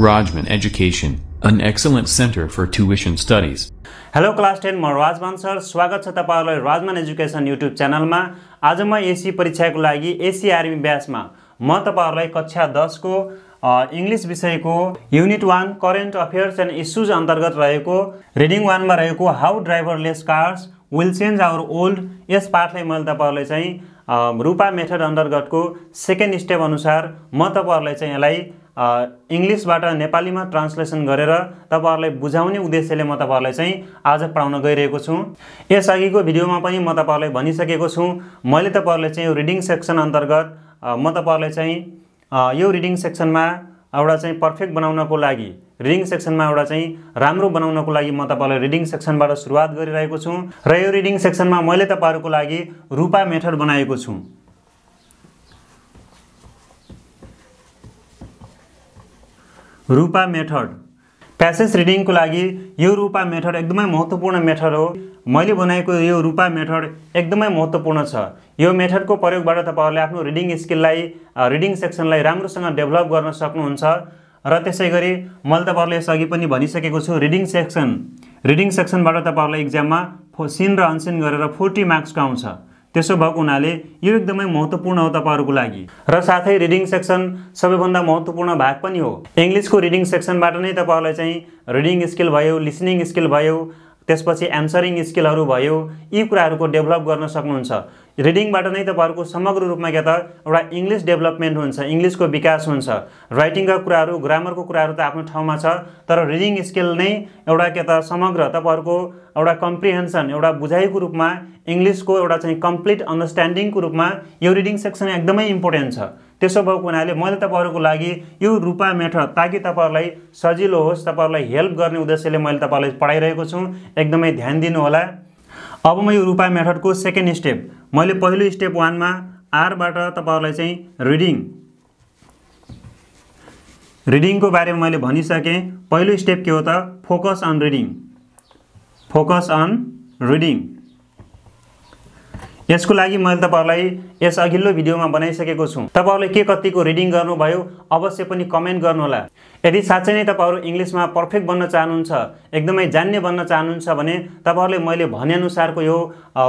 Rajman Education, an excellent center for tuition studies. Hello class ten म Rajman sir स्वागत छ तपाईँहरूलाई राजमान एजुकेसन युट्युब च्यानलमा आज म एसी परीक्षाको लागि एसी आर्मी ब्याचमा म तपाईँहरूलाई कक्षा दसको इङ्ग्लिस विषयको unit one current affairs and issues अन्तर्गत रहेको रिडिङ वानमा रहेको how driverless cars will change our world यस पाठलाई मैले तपाईँहरूलाई चाहिँ रूपा मेथड अन्तर्गतको सेकेन्ड स्टेप अनुसार म तपाईँहरूलाई चाहिँ यसलाई इङ्ग्लिसबाट नेपालीमा ट्रान्सलेसन गरेर तपाईँहरूलाई बुझाउने उद्देश्यले म तपाईँहरूलाई चाहिँ आज पढाउन गइरहेको छु यसअघिको भिडियोमा पनि म तपाईँहरूलाई भनिसकेको छु मैले तपाईँहरूले चाहिँ यो रिडिङ सेक्सन अन्तर्गत म तपाईँहरूलाई चाहिँ यो रिडिङ सेक्सनमा एउटा चाहिँ पर्फेक्ट बनाउनको लागि रिडिङ सेक्सनमा एउटा चाहिँ राम्रो बनाउनको लागि म तपाईँलाई रिडिङ सेक्सनबाट सुरुवात गरिरहेको छु र यो रिडिङ सेक्सनमा मैले तपाईँहरूको लागि रूपा मेथड बनाएको छु रूपा मेथड प्यासेज रिडिङको लागि यो रूपा मेथड एकदमै महत्त्वपूर्ण मेथड हो मैले बनाएको यो रूपा मेथड एकदमै महत्त्वपूर्ण छ यो मेथडको प्रयोगबाट तपाईँहरूले आफ्नो रिडिङ स्किललाई रिडिङ सेक्सनलाई राम्रोसँग डेभलप गर्न सक्नुहुन्छ र त्यसै गरी मैले तपाईँहरूले यसअघि पनि भनिसकेको छु रिडिङ सेक्सन रिडिङ सेक्सनबाट तपाईँहरूलाई इक्जाममा सिन र अनसिन गरेर फोर्टी मार्क्सको आउँछ त्यसो भएको हुनाले यो एकदमै महत्त्वपूर्ण हो तपाईँहरूको लागि र साथै रिडिङ सेक्सन सबैभन्दा महत्त्वपूर्ण भाग पनि हो इङ्ग्लिसको रिडिङ सेक्सनबाट नै तपाईँहरूलाई चाहिँ रिडिङ स्किल भयो लिसनिङ स्किल भयो त्यसपछि एन्सरिङ स्किलहरू भयो यी कुराहरूको डेभलप गर्न सक्नुहुन्छ रिडिङबाट नै तपाईँहरूको समग्र रूपमा क्या त एउटा इङ्ग्लिस डेभलपमेन्ट हुन्छ इङ्ग्लिसको विकास हुन्छ राइटिङका कुराहरू ग्रामरको कुराहरू त आफ्नो ठाउँमा छ तर रिडिङ स्किल नै एउटा क्या त समग्र तपाईँहरूको एउटा कम्प्रिहेन्सन एउटा बुझाइको रूपमा इङ्ग्लिसको एउटा चाहिँ कम्प्लिट अन्डरस्ट्यान्डिङको रूपमा यो रिडिङ सेक्सन एकदमै इम्पोर्टेन्ट छ त्यसो भएको हुनाले मैले तपाईँहरूको लागि यो रूपा मेथड ताकि तपाईँहरूलाई सजिलो होस् तपाईँहरूलाई हेल्प गर्ने उद्देश्यले मैले तपाईँलाई पढाइरहेको छु एकदमै ध्यान दिनुहोला अब म यो रूपा मेथडको सेकेन्ड स्टेप मैले पहिलो स्टेप वानमा आरबाट तपाईँहरूलाई चाहिँ रिडिङ रिडिङको बारेमा मैले भनिसकेँ पहिलो स्टेप के हो त focus on reading focus on reading यसको लागि मैले तपाईँहरूलाई यस अघिल्लो भिडियोमा बनाइसकेको छु तपाईँहरूले के कतिको रिडिङ गर्नुभयो अवश्य पनि कमेन्ट गर्नुहोला यदि साँच्चै नै तपाईँहरू इङ्ग्लिसमा पर्फेक्ट बन्न चाहनुहुन्छ एकदमै जान्ने बन्न चाहनुहुन्छ भने तपाईँहरूले मैले भनेअनुसारको यो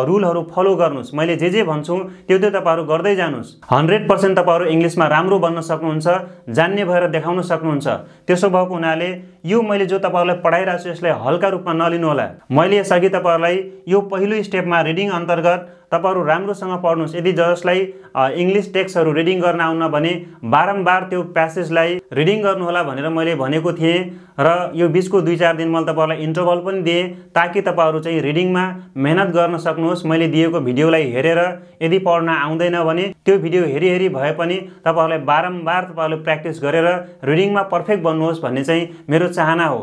रुलहरू फलो गर्नुहोस् मैले जे जे भन्छु त्यो त्यो तपाईँहरू गर्दै जानुहोस् हन्ड्रेड पर्सेन्ट तपाईँहरू इङ्ग्लिसमा राम्रो बन्न सक्नुहुन्छ जान्ने भएर देखाउन सक्नुहुन्छ त्यसो भएको हुनाले यो मैले जो तपाईँहरूलाई पढाइरहेको छु यसलाई हल्का रूपमा नलिनुहोला मैले यसअघि तपाईँहरूलाई यो पहिलो स्टेपमा रिडिङ अन्तर्गत तपाईँहरू राम्रोसँग पढ्नुहोस् यदि जसलाई इङ्ग्लिस टेक्स्टहरू रिडिङ गर्न आउन भने बारम्बार त्यो प्यासेजलाई रिडिङ गर्नुहोला भने भनेर मैले भनेको थिएँ र यो बिचको दुई चार दिन मैले तपाईँहरूलाई इन्टरभल पनि दिएँ ताकि तपाईँहरू चाहिँ रिडिङमा मेहनत गर्न सक्नुहोस् मैले दिएको भिडियोलाई हेरेर यदि पढ्न आउँदैन भने त्यो भिडियो हेरी हेरी भए पनि तपाईँहरूलाई बारम्बार तपाईँहरूले प्र्याक्टिस गरेर रिडिङमा पर्फेक्ट बन्नुहोस् भन्ने चाहिँ मेरो चाहना हो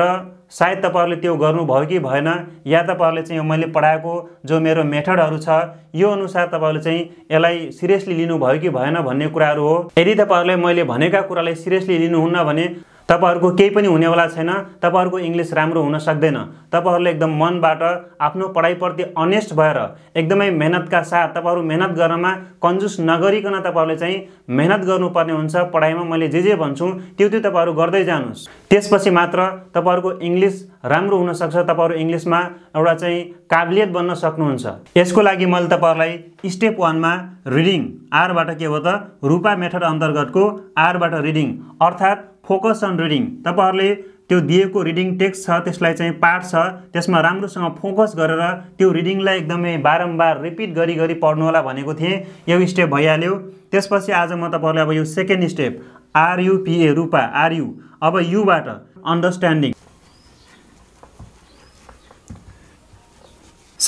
र सायद तपाईँहरूले त्यो गर्नुभयो कि भएन या तपाईँहरूले चाहिँ मैले पढाएको जो मेरो मेथडहरू छ यो अनुसार तपाईँहरूले चाहिँ यसलाई सिरियसली लिनुभयो कि भएन भन्ने कुराहरू हो यदि तपाईँहरूले मैले भनेका कुरालाई सिरियसली लिनुहुन्न भने तपाईँहरूको केही पनि हुनेवाला छैन तपाईँहरूको इङ्ग्लिस राम्रो हुन सक्दैन तपाईँहरूले एकदम मनबाट आफ्नो पढाइप्रति अनेस्ट भएर एकदमै मेहनतका साथ तपाईँहरू मेहनत गर्नमा कन्जुस नगरिकन तपाईँहरूले चाहिँ मेहनत गर्नुपर्ने हुन्छ पढाइमा मैले जे जे भन्छु त्यो त्यो तपाईँहरू गर्दै जानुहोस् त्यसपछि मात्र तपाईँहरूको इङ्ग्लिस राम्रो हुनसक्छ तपाईँहरू इङ्ग्लिसमा एउटा चाहिँ काबिलियत बन्न सक्नुहुन्छ यसको लागि मैले तपाईँहरूलाई स्टेप वानमा रिडिङ आरबाट के हो त रूपा मेथड अन्तर्गतको आरबाट रिडिङ अर्थात् फोकस अन रिडिङ तपाईँहरूले त्यो दिएको रिडिङ टेक्स्ट छ त्यसलाई चाहिँ पाठ छ त्यसमा राम्रोसँग फोकस गरेर त्यो रिडिङलाई एकदमै बारम्बार रिपिट गरी गरी पढ्नु होला भनेको थिएँ यो स्टेप भइहाल्यो त्यसपछि आज म तपाईँहरूलाई अब यो सेकेन्ड स्टेप आरयुपिए रूपा आरयु अब युबाट अन्डरस्ट्यान्डिङ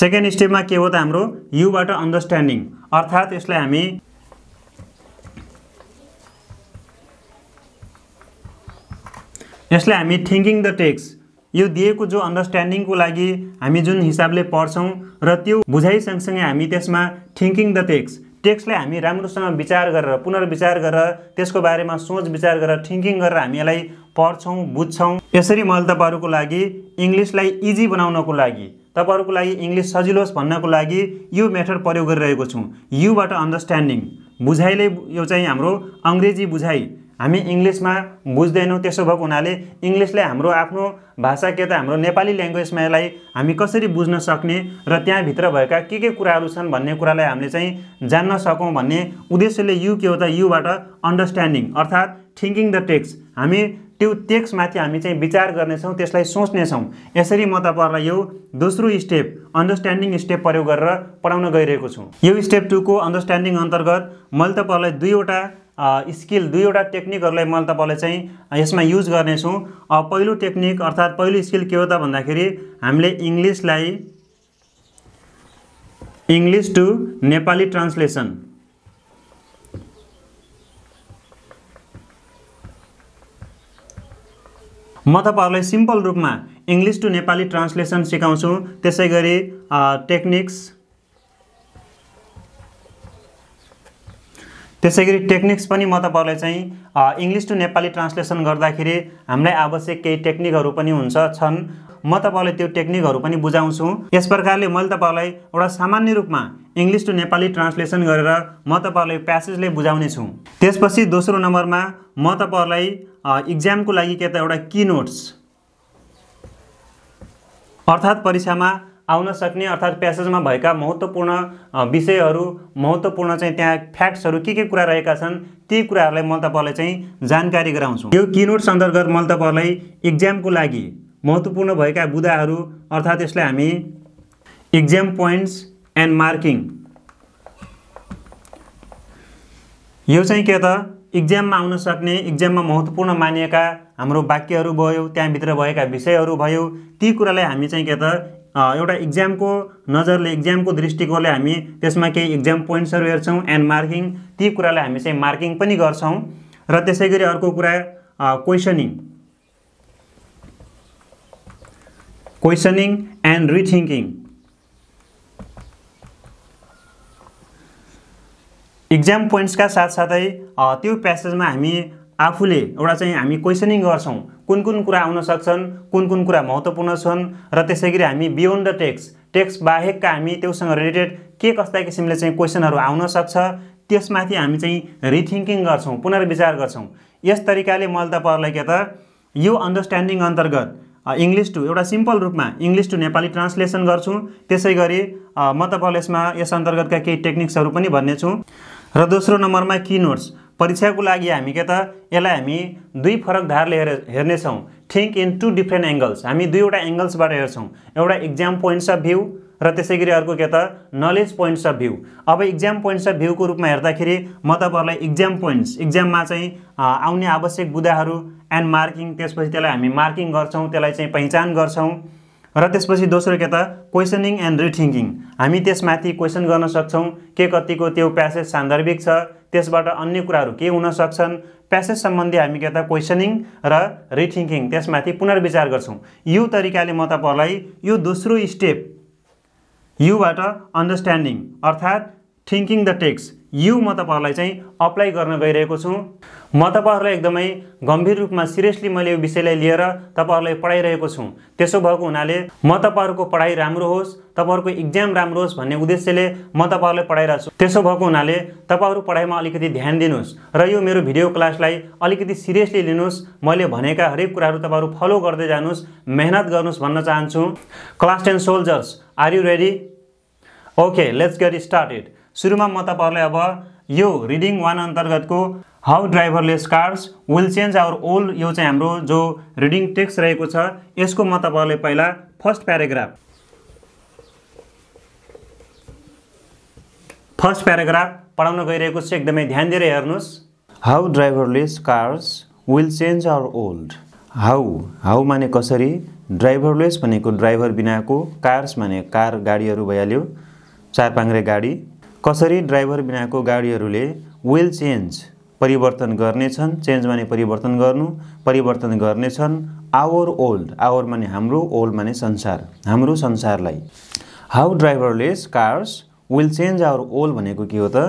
सेकेन्ड स्टेपमा के हो त हाम्रो युबाट अन्डरस्ट्यान्डिङ अर्थात् यसलाई हामी यसलाई हामी थिङ्किङ द टेक्स्ट यो दिएको जो अन्डरस्ट्यान्डिङको लागि हामी जुन हिसाबले पढ्छौँ र त्यो बुझाइ सँगसँगै हामी त्यसमा थिङ्किङ द टेक्स्ट टेक्स्टलाई हामी राम्रोसँग विचार गरेर पुनर्विचार गरेर त्यसको बारेमा सोच विचार गरेर थिङ्किङ गरेर हामी यसलाई पढ्छौँ बुझ्छौँ यसरी मैले तपाईँहरूको लागि इङ्ग्लिसलाई इजी बनाउनको लागि तपाईँहरूको लागि इङ्ग्लिस सजिलोस् भन्नको लागि यो मेथड प्रयोग गरिरहेको छु युबाट अन्डरस्ट्यान्डिङ बुझाइले यो चाहिँ हाम्रो अङ्ग्रेजी बुझाइ हामी इङ्ग्लिसमा बुझ्दैनौँ त्यसो भएको हुनाले इङ्ग्लिसले हाम्रो आफ्नो भाषा के त हाम्रो नेपाली ल्याङ्ग्वेजमा यसलाई हामी कसरी बुझ्न सक्ने र त्यहाँभित्र भएका के के कुराहरू छन् भन्ने कुरालाई हामीले चाहिँ जान्न सकौँ भन्ने उद्देश्यले यु के हो त युबाट अन्डरस्ट्यान्डिङ अर्थात् थिङ्किङ द टेक्स्ट हामी त्यो टेक्स्टमाथि हामी चाहिँ विचार गर्नेछौँ त्यसलाई सोच्नेछौँ यसरी म तपाईँहरूलाई यो दोस्रो स्टेप अन्डरस्ट्यान्डिङ स्टेप प्रयोग गरेर पढाउन गइरहेको छु यो स्टेप टूको अन्डरस्ट्यान्डिङ अन्तर्गत मैले तपाईँहरूलाई दुईवटा स्किल दुईवटा टेक्निकहरूलाई मैले तपाईँलाई चाहिँ यसमा युज गर्नेछु पहिलो टेक्निक अर्थात् पहिलो स्किल के हो त भन्दाखेरि हामीले इङ्ग्लिसलाई इङ्ग्लिस टु नेपाली ट्रान्सलेसन म तपाईँहरूलाई सिम्पल रूपमा इङ्ग्लिस टु नेपाली ट्रान्सलेसन सिकाउँछु त्यसै गरी टेक्निक्स त्यसै गरी टेक्निक्स पनि म तपाईँहरूलाई चाहिँ इङ्ग्लिस टु नेपाली ट्रान्सलेसन गर्दाखेरि हामीलाई आवश्यक केही टेक्निकहरू पनि हुन्छ छन् म तपाईँलाई त्यो टेक्निकहरू पनि बुझाउँछु यस प्रकारले मैले तपाईँलाई एउटा सामान्य रूपमा इङ्ग्लिस टु नेपाली ट्रान्सलेसन गरेर म तपाईँहरूलाई प्यासेजले बुझाउने छु त्यसपछि दोस्रो नम्बरमा म तपाईँहरूलाई इक्जामको लागि के त एउटा कि नोट्स अर्थात् परीक्षामा आउन सक्ने अर्थात् प्यासेजमा भएका महत्त्वपूर्ण विषयहरू महत्त्वपूर्ण चाहिँ त्यहाँ फ्याक्ट्सहरू के के कुरा रहेका छन् ती कुराहरूलाई म तपाईँलाई चाहिँ जानकारी गराउँछु यो किनोट्स अन्तर्गत मैले तपाईँहरूलाई इक्जामको लागि महत्त्वपूर्ण भएका बुदाहरू अर्थात् यसलाई हामी इक्जाम पोइन्ट्स एन्ड मार्किङ यो चाहिँ के त इक्जाममा आउन सक्ने इक्जाममा महत्त्वपूर्ण मानिएका हाम्रो वाक्यहरू भयो त्यहाँभित्र भएका विषयहरू भयो ती कुरालाई हामी चाहिँ के त एउटा इक्जामको नजरले इक्जामको दृष्टिकोणले हामी त्यसमा केही इक्जाम पोइन्ट्सहरू हेर्छौँ एन्ड मार्किङ ती कुरालाई हामी चाहिँ मार्किङ पनि गर्छौँ र त्यसै गरी अर्को कुरा questioning questioning and rethinking exam पोइन्ट्सका साथसाथै त्यो प्यासेजमा हामी आफूले एउटा चाहिँ हामी क्वेसनिङ गर्छौँ कुन कुन कुरा आउन सक्छन् कुन कुन कुरा महत्त्वपूर्ण छन् र त्यसै गरी हामी बियोन्ड द टेक्स्ट टेक्स्ट बाहेकका हामी त्योसँग रिलेटेड के कस्ता किसिमले चाहिँ क्वेसनहरू आउन सक्छ त्यसमाथि हामी चाहिँ रिथिङ्किङ गर्छौँ पुनर्विचार गर्छौँ यस तरिकाले मैले तपाईँहरूलाई के त यो अन्डरस्ट्यान्डिङ अन्तर्गत इङ्ग्लिस टु एउटा सिम्पल रूपमा इङ्ग्लिस टु नेपाली ट्रान्सलेसन गर्छु त्यसै गरी म तपाईँलाई यसमा यस अन्तर्गतका केही टेक्निक्सहरू पनि भन्नेछु र दोस्रो नम्बरमा की नोट्स परीक्षाको लागि हामी के त यसलाई हामी दुई फरक धारले हेर हेर्नेछौँ think into different angles हामी दुईवटा एङ्गल्सबाट हेर्छौँ एउटा इक्जाम पोइन्ट्स अफ भ्यू र त्यसै गरी अर्को के त नलेज पोइन्ट्स अफ भ्यू अब इक्जाम पोइन्ट्स अफ भ्यूको रूपमा हेर्दाखेरि म तपाईँहरूलाई इक्जाम पोइन्ट्स इक्जाममा चाहिँ आउने आवश्यक बुदाहरू एन्ड मार्किङ त्यसपछि त्यसलाई हामी मार्किङ गर्छौँ त्यसलाई चाहिँ पहिचान गर्छौँ र त्यसपछि दोस्रो के त क्वेसनिङ एन्ड रिथिङ्किङ हामी त्यसमाथि क्वेसन गर्न सक्छौँ के कतिको त्यो प्यासेज सान्दर्भिक छ त्यसबाट अन्य कुराहरू के हुन सक्छन् प्यासेज सम्बन्धी हामी के त क्वेसनिङ र रिथिङ्किङ त्यसमाथि पुनर्विचार गर्छौँ यो तरिकाले म तपाईँहरूलाई यो दोस्रो स्टेप युबाट अन्डरस्ट्यान्डिङ अर्थात् थिङ्किङ द टेक्स्ट यु म तपाईँहरूलाई चाहिँ अप्लाई गर्न गइरहेको छु म तपाईँहरूलाई एकदमै गम्भीर रूपमा सिरियसली मैले यो विषयलाई लिएर तपाईँहरूलाई पढाइरहेको छु त्यसो भएको हुनाले म तपाईँहरूको पढाइ राम्रो होस् तपाईँहरूको इक्जाम राम्रो होस् भन्ने उद्देश्यले म तपाईँहरूलाई पढाइरहेको छु त्यसो भएको हुनाले तपाईँहरू पढाइमा अलिकति ध्यान दिनुहोस् र यो मेरो भिडियो क्लासलाई अलिकति सिरियसली लिनुहोस् मैले भनेका हरेक कुराहरू तपाईँहरू फलो गर्दै जानुहोस् मेहनत गर्नुहोस् भन्न चाहन्छु class ten soldiers are you ready okay let's get started सुरुमा म तपाईँहरूलाई अब यो रिडिङ वान अन्तर्गतको how driverless cars will change our world यो चाहिँ हाम्रो जो रिडिङ टेक्स्ट रहेको छ यसको म तपाईँहरूले पहिला फर्स्ट प्याराग्राफ फर्स्ट प्याराग्राफ पढाउन गइरहेको छु एकदमै ध्यान दिएर हेर्नुहोस् how driverless cars will change our world how how माने कसरी ड्राइभरलेस भनेको ड्राइभर बिनाको कार्स माने कार गाडीहरू भइहाल्यो चार पाङ्रे गाडी कसरी ड्राइभर बिनाको गाडीहरूले विल चेन्ज परिवर्तन गर्नेछन् चेन्ज माने परिवर्तन गर्नु परिवर्तन गर्नेछन् आवर ओल्ड आवर माने हाम्रो ओल्ड माने संसार हाम्रो संसारलाई how driverless cars will change our world भनेको के हो त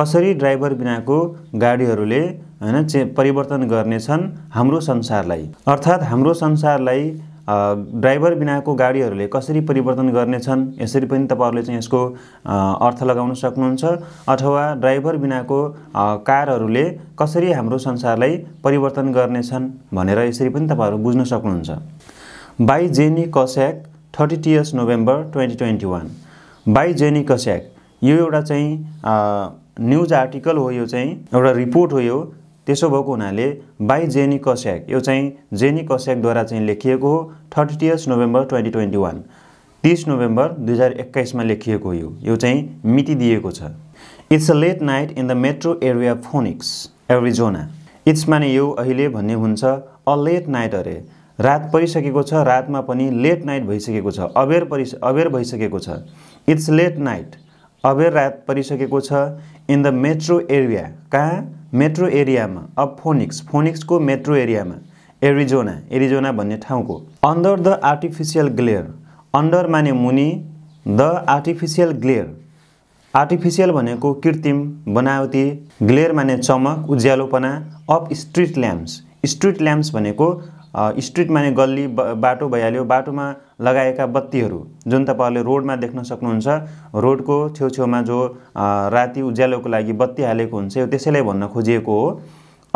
कसरी ड्राइभर बिनाको गाडीहरूले होइन चे परिवर्तन गर्नेछन् हाम्रो संसारलाई अर्थात् हाम्रो संसारलाई ड्राइभर बिनाको गाडीहरूले कसरी परिवर्तन गर्नेछन् यसरी पनि तपाईँहरूले चाहिँ यसको अर्थ लगाउन सक्नुहुन्छ अथवा ड्राइभर बिनाको कारहरूले कसरी हाम्रो संसारलाई परिवर्तन गर्नेछन् भनेर यसरी पनि तपाईँहरू बुझ्न सक्नुहुन्छ by Jenny Cusack thirtieth November twenty twenty one by Jenny Cusack यो एउटा चाहिँ न्युज आर्टिकल हो यो चाहिँ एउटा रिपोर्ट हो यो त्यसो भएको हुनाले बाई जेनी कस्याक यो चाहिँ जेनी कस्याकद्वारा चाहिँ लेखिएको हो thirtieth November twenty twenty one तिस नोभेम्बर दुई हजार एक्काइसमा लेखिएको यो यो चाहिँ मिति दिएको छ it's a late night in the metro area Phoenix Arizona it's माने यो अहिले भन्ने हुन्छ अ लेट नाइट अरे रात परिसकेको छ रातमा पनि लेट नाइट भइसकेको छ अवेर परि अबेर भइसकेको छ इट्स लेट नाइट अवेर रात परिसकेको छ इन द मेट्रो एरिया कहाँ मेट्रो एरियामा अब फोनिक्स फोनिक्सको मेट्रो एरियामा एरिजोना एरिजोना भन्ने ठाउँको under the artificial glare under माने मुनि द आर्टिफिसियल ग्लेयर आर्टिफिसियल भनेको कृत्रिम बनावटी ग्लेयर माने चमक उज्यालोपना of street lamps street lamps भनेको स्ट्रिट माने गल्ली बाटो भइहाल्यो बाटोमा लगाएका बत्तीहरू जुन तपाईँहरूले रोडमा देख्न सक्नुहुन्छ रोडको छेउछेउमा जो राति उज्यालोको लागि बत्ती हालेको हुन्छ यो त्यसैलाई भन्न खोजिएको हो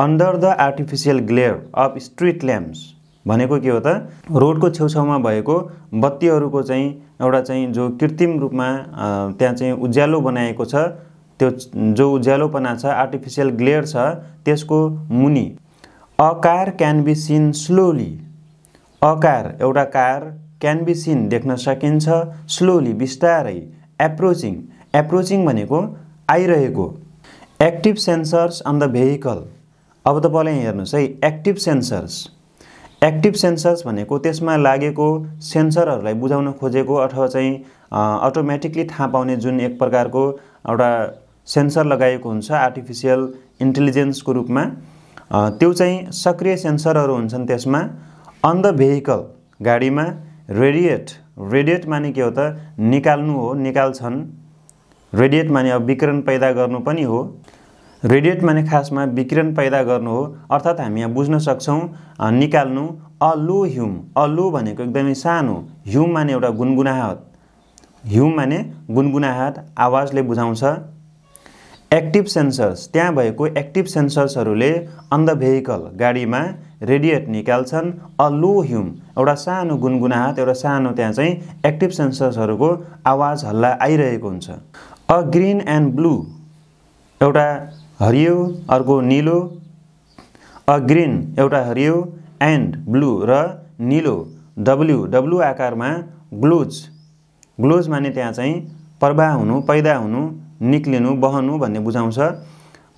under the artificial glare of street lamps भनेको के हो त रोडको छेउछाउमा भएको बत्तीहरूको चाहिँ एउटा चाहिँ जो कृत्रिम रूपमा त्यहाँ चाहिँ उज्यालो बनाएको छ त्यो जो उज्यालोपना छ आर्टिफिसियल ग्लेयर छ त्यसको मुनि अकार क्यान बी सिन स्लोली अकार एउटा कार क्यान बी सिन देख्न सकिन्छ स्लोली बिस्तारै एप्रोचिङ एप्रोचिङ भनेको आइरहेको active sensors on the vehicle अब तपाईँलाई हेर्नुहोस् है एक्टिभ सेन्सर्स एक्टिभ सेन्सर्स भनेको त्यसमा लागेको सेन्सरहरूलाई बुझाउन खोजेको अथवा चाहिँ अटोमेटिकली थाहा पाउने जुन एक प्रकारको एउटा सेन्सर लगाएको हुन्छ आर्टिफिसियल इन्टेलिजेन्सको रूपमा त्यो चाहिँ सक्रिय सेन्सरहरू हुन्छन् त्यसमा अन द भेहिकल गाडीमा रेडिएट रेडिएट माने के हो त निकाल्नु हो निकाल्छन् रेडिएट माने अब विकिरण पैदा गर्नु पनि हो रेडिएट माने खासमा विकिरण पैदा गर्नु हो अर्थात् हामी यहाँ बुझ्न सक्छौँ निकाल्नु लो ह्युम लो भनेको एकदमै सानो ह्युम माने एउटा गुनगुनाहट ह्युम माने गुनगुनाहट आवाजले बुझाउँछ एक्टिभ सेन्सर्स त्यहाँ भएको एक्टिभ सेन्सर्सहरूले अन द भेहिकल गाडीमा रेडिएट निकाल्छन् अ लो ह्युम एउटा सानो गुनगुनाहट एउटा सानो त्यहाँ चाहिँ एक्टिभ सेन्सर्सहरूको आवाज हल्ला आइरहेको हुन्छ अ ग्रिन एन्ड ब्लू एउटा हरियो अर्को निलो अ ग्रिन एउटा हरियो एन्ड ब्लू र निलो डब्लु डब्लु आकारमा ग्लोज ग्लोज माने त्यहाँ चाहिँ प्रवाह हुनु पैदा हुनु निक्लिनु बहनु भन्ने बुझाउँछ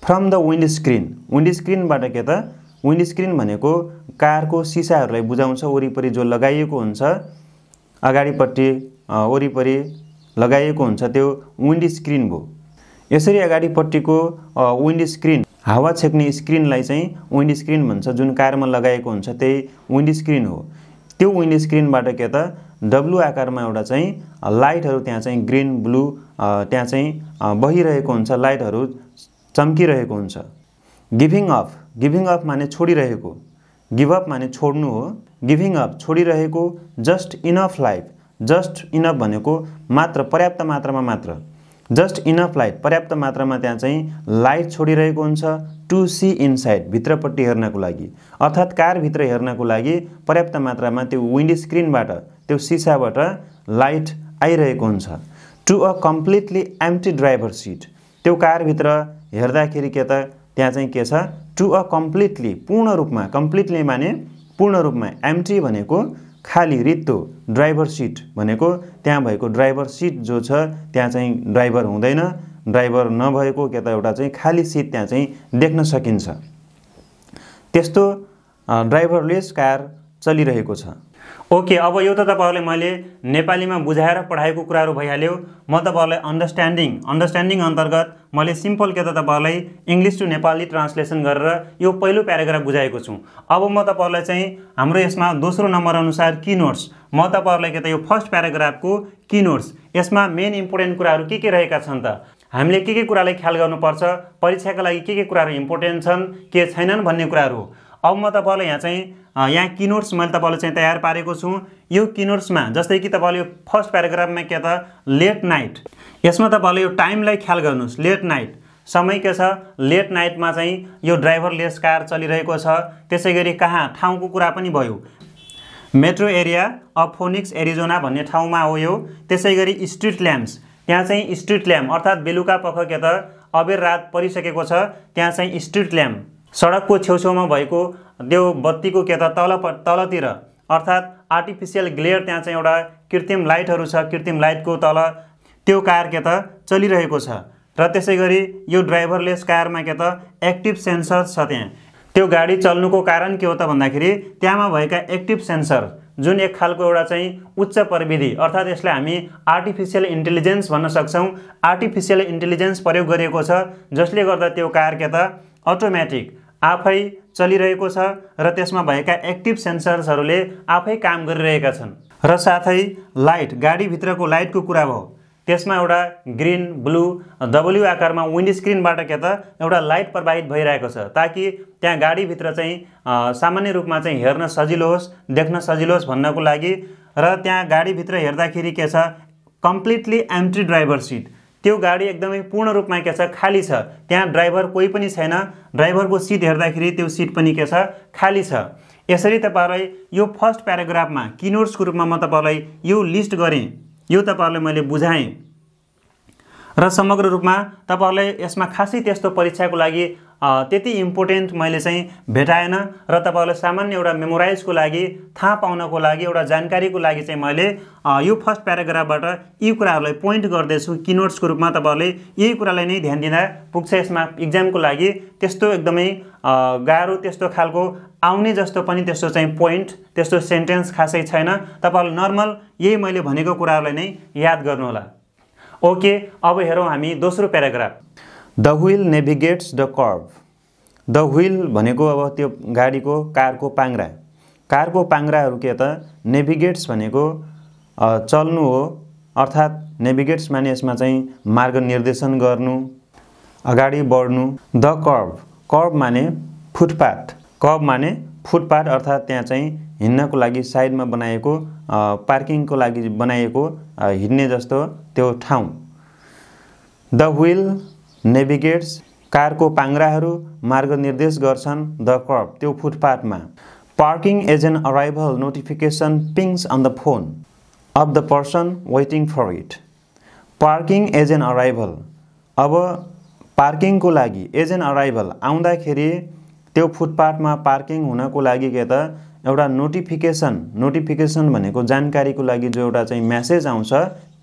फ्रम द विन्ड स्क्रिन विन्ड स्क्रिनबाट के त विन्ड स्क्रिन भनेको कारको सिसाहरूलाई बुझाउँछ वरिपरि जो लगाइएको हुन्छ अगाडिपट्टि वरिपरि लगाइएको हुन्छ त्यो विन्ड स्क्रिन भयो यसरी अगाडिपट्टिको विन्ड स्क्रिन हावा छेक्ने स्क्रिनलाई चाहिँ विन्ड स्क्रिन भन्छ जुन कारमा लगाएको हुन्छ त्यही विन्ड स्क्रिन हो त्यो विन्ड स्क्रिनबाट के त डब्लु आकारमा एउटा चाहिँ लाइटहरू त्यहाँ चाहिँ ग्रिन ब्लू त्यहाँ चाहिँ बहिरहेको हुन्छ लाइटहरू चम्किरहेको हुन्छ गिभिङ अफ गिभिङ अप माने छोडिरहेको गिभ अप माने छोड्नु हो गिभिङ अप छोडिरहेको just enough life just enough भनेको मात्र पर्याप्त मात्रामा मात्र जस्ट इनफ लाइट पर्याप्त मात्रामा त्यहाँ चाहिँ लाइट छोडिरहेको हुन्छ टु सी इनसाइड भित्रपट्टि हेर्नको लागि अर्थात् कारभित्र हेर्नको लागि पर्याप्त मात्रामा त्यो विन्ड स्क्रिनबाट त्यो सिसाबाट लाइट आइरहेको हुन्छ to a completely empty driver seat त्यो कारभित्र हेर्दाखेरि के त त्यहाँ चाहिँ के छ टु अ कम्प्लिटली पूर्ण रूपमा कम्प्लिटली माने पूर्ण रूपमा एम्टी भनेको खाली रित्तो ड्राइभर सिट भनेको त्यहाँ भएको ड्राइभर सिट जो छ त्यहाँ चाहिँ ड्राइभर हुँदैन ड्राइभर नभएको के त एउटा चाहिँ खाली सिट त्यहाँ चाहिँ देख्न सकिन्छ त्यस्तो ड्राइभरलेस कार चलिरहेको छ ओके अब यो त तपाईँहरूलाई मैले नेपालीमा बुझाएर पढाएको कुराहरू भइहाल्यो म तपाईँहरूलाई अन्डरस्ट्यान्डिङ अन्डरस्ट्यान्डिङ अन्तर्गत मैले सिम्पल के त तपाईँहरूलाई इङ्ग्लिस टु नेपाली ट्रान्सलेसन गरेर यो पहिलो प्याराग्राफ बुझाएको छु अब म तपाईँहरूलाई चाहिँ हाम्रो यसमा दोस्रो नम्बर अनुसार कि नोट्स म तपाईँहरूलाई के त यो फर्स्ट प्याराग्राफको कि नोट्स यसमा मेन इम्पोर्टेन्ट कुराहरू के के रहेका छन् त हामीले के के कुरालाई ख्याल गर्नुपर्छ परीक्षाका लागि के के कुराहरू इम्पोर्टेन्ट छन् के छैनन् भन्ने कुराहरू अब म तपाईँहरूलाई यहाँ चाहिँ यहाँ किनोट्स मैले तपाईँलाई चाहिँ तयार पारेको छु यो किनोट्समा जस्तै कि तपाईँले यो फर्स्ट प्याराग्राफमा के त लेट नाइट यसमा तपाईँले यो टाइमलाई ख्याल गर्नुहोस् लेट नाइट समय के छ लेट नाइटमा चाहिँ यो ड्राइभरलेस कार चलिरहेको छ त्यसै गरी कहाँ ठाउँको कुरा पनि भयो metro area of Phoenix Arizona भन्ने ठाउँमा हो यो त्यसै गरी स्ट्रिट ल्याम्प्स त्यहाँ चाहिँ स्ट्रिट ल्याम्प अर्थात् बेलुका पख के त अबेर रात परिसकेको छ त्यहाँ चाहिँ स्ट्रिट ल्याम्प सडकको छेउछेउमा भएको देव बत्तीको के त तल तलतिर अर्थात् आर्टिफिसियल ग्लेयर त्यहाँ चाहिँ एउटा कृत्रिम लाइटहरू छ कृत्रिम लाइटको तल त्यो कार के त चलिरहेको छ र त्यसै गरी यो ड्राइभरलेस कारमा के त एक्टिभ सेन्सर छ त्यहाँ त्यो गाडी चल्नुको कारण के हो त भन्दाखेरि त्यहाँमा भएका एक्टिभ सेन्सर जुन एक खालको एउटा चाहिँ उच्च प्रविधि अर्थात् यसलाई हामी आर्टिफिसियल इन्टेलिजेन्स भन्न सक्छौँ आर्टिफिसियल इन्टेलिजेन्स प्रयोग गरिएको छ जसले गर्दा त्यो कार के त अटोमेटिक आफै चलिरहेको छ र त्यसमा भएका एक्टिभ सेन्सर्सहरूले आफै काम गरिरहेका छन् र साथै लाइट गाडीभित्रको लाइटको कुरा भयो त्यसमा एउटा ग्रिन ब्लू डब्लु आकारमा विन्ड स्क्रिनबाट के त एउटा लाइट प्रवाहित भइरहेको छ ताकि त्यहाँ गाडीभित्र चाहिँ सामान्य रूपमा चाहिँ हेर्न सजिलो होस् देख्न सजिलो होस् भन्नको लागि र त्यहाँ गाडीभित्र हेर्दाखेरि के छ कम्प्लिटली एम्प्टी ड्राइभर सिट त्यो गाडी एकदमै पूर्ण रूपमा के छ खाली छ त्यहाँ ड्राइभर कोही पनि छैन ड्राइभरको सिट हेर्दाखेरि त्यो सिट पनि के छ खाली छ यसरी तपाईँहरूलाई यो फर्स्ट प्याराग्राफमा किनोट्सको रूपमा म तपाईँलाई यो लिस्ट गरेँ यो तपाईँहरूलाई मैले बुझाएँ र समग्र रूपमा तपाईँहरूलाई यसमा खासै त्यस्तो परीक्षाको लागि त्यति इम्पोर्टेन्ट मैले चाहिँ भेटाएन र तपाईँहरूलाई सामान्य एउटा मेमोराइजको लागि थाहा पाउनको लागि एउटा जानकारीको लागि चाहिँ मैले यो फर्स्ट प्याराग्राफबाट यी कुराहरूलाई पोइन्ट गर्दैछु नोट्सको रूपमा तपाईँहरूले यही कुरालाई नै ध्यान दिँदा पुग्छ यसमा इक्जामको लागि त्यस्तो एकदमै गाह्रो त्यस्तो खालको आउने जस्तो पनि त्यस्तो चाहिँ पोइन्ट त्यस्तो सेन्टेन्स खासै छैन तपाईँहरूले नर्मल यही मैले भनेको कुराहरूलाई नै याद गर्नुहोला ओके अब हेरौँ हामी दोस्रो paragraph the wheel navigates the curve the wheel भनेको अब त्यो गाडीको कारको पाङ्रा कारको पाङ्राहरू के त नेभिगेट्स भनेको चल्नु हो अर्थात् नेभिगेट्स माने यसमा चाहिँ मार्ग निर्देशन गर्नु अगाडि बढ्नु द कर्भ कर्भ माने फुटपाथ कर्भ माने फुटपाथ अर्थात् त्यहाँ चाहिँ हिँड्नको लागि साइडमा बनाएको पार्किङको लागि बनाएको हिँड्ने जस्तो त्यो ठाउँ द व्विल नेभिगेट्स कारको पाङ्राहरू मार्ग निर्देश गर्छन् द कर्ब त्यो फुटपाथमा parking as arrival notification pings on the phone of the person waiting for it parking as arrival अब पार्किङको लागि एज अराइभल आउँदाखेरि त्यो फुटपाथमा पार्किङ हुनको लागि के त एउटा नोटिफिकेसन नोटिफिकेसन भनेको जानकारीको लागि जो एउटा चाहिँ म्यासेज आउँछ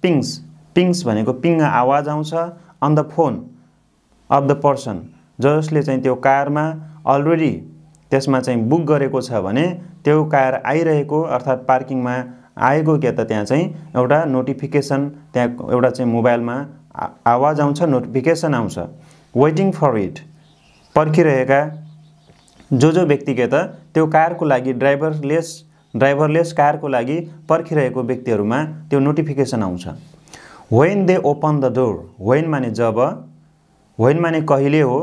पिङ्स पिङ्स भनेको पिङ आवाज आउँछ on the phone of the person जसले चाहिँ त्यो कारमा अलरेडी त्यसमा चाहिँ बुक गरेको छ भने त्यो कार आइरहेको अर्थात् पार्किङमा आएको क्या त त्यहाँ चाहिँ एउटा नोटिफिकेसन त्यहाँ एउटा चाहिँ मोबाइलमा आवाज आउँछ नोटिफिकेसन आउँछ वेटिङ फर इट पर्खिरहेका जो जो व्यक्ति के त त्यो कारको लागि ड्राइभरलेस ड्राइभरलेस कारको लागि पर्खिरहेको व्यक्तिहरूमा त्यो नोटिफिकेसन आउँछ when they open the door when माने जब वेन माने कहिले हो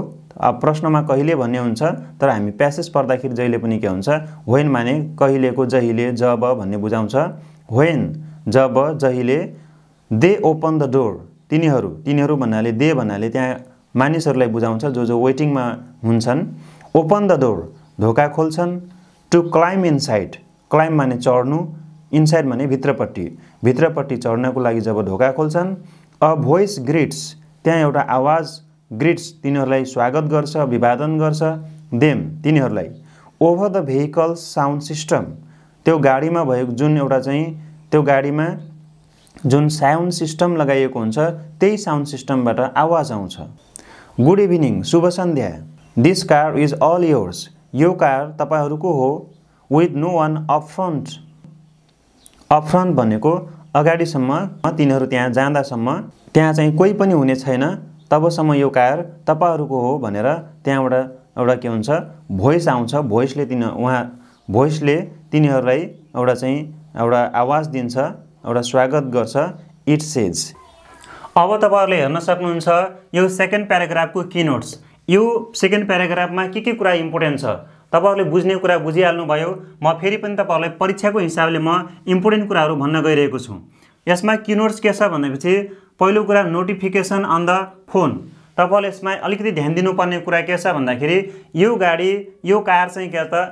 अब प्रश्नमा कहिले भन्ने हुन्छ तर हामी प्यासेज पढ्दाखेरि जहिले पनि के हुन्छ वेन माने कहिलेको जहिले जब भन्ने बुझाउँछ वेन जब जहिले दे ओपन द डोर तिनीहरू तिनीहरू भन्नाले दे भन्नाले त्यहाँ मानिसहरूलाई बुझाउँछ जो जो वेटिङमा हुन्छन् ओपन द डोर ढोका खोल्छन् टु क्लाइम्ब इनसाइड क्लाइम्ब माने चढ्नु इनसाइड भने भित्रपट्टि भित्रपट्टि चढ्नको लागि जब ढोका खोल्छन् अ भोइस ग्रिट्स त्यहाँ एउटा आवाज ग्रिट्स तिनीहरूलाई स्वागत गर्छ अभिवादन गर्छ देम तिनीहरूलाई over the vehicle sound system त्यो गाडीमा भएको जुन एउटा चाहिँ त्यो गाडीमा जुन साउन्ड सिस्टम लगाइएको हुन्छ त्यही साउन्ड सिस्टमबाट आवाज आउँछ गुड इभिनिङ शुभ सन्ध्या this car is all yours यो कार तपाईँहरूको हो with no one up front upfront भनेको अगाडिसम्म तिनीहरू त्यहाँ जाँदासम्म त्यहाँ चाहिँ कोही पनि हुने छैन तबसम्म यो कार तपाईँहरूको हो भनेर त्यहाँबाट एउटा के हुन्छ भोइस आउँछ भोइसले तिनी उहाँ भोइसले तिनीहरूलाई एउटा चाहिँ एउटा आवाज दिन्छ एउटा स्वागत गर्छ इट सेज अब तपाईँहरूले हेर्न सक्नुहुन्छ यो सेकेन्ड प्याराग्राफको किनोट्स यो सेकेन्ड प्याराग्राफमा के के कुरा इम्पोर्टेन्ट छ तपाईँहरूले बुझ्ने कुरा बुझिहाल्नुभयो म फेरि पनि तपाईँहरूलाई परीक्षाको हिसाबले म इम्पोर्टेन्ट कुराहरू भन्न गइरहेको छु यसमा किनोट्स के छ भनेपछि पहिलो कुरा नोटिफिकेसन अन द फोन तपाईँहरूले यसमा अलिकति ध्यान दिनुपर्ने कुरा के छ भन्दाखेरि यो गाडी यो कार चाहिँ के त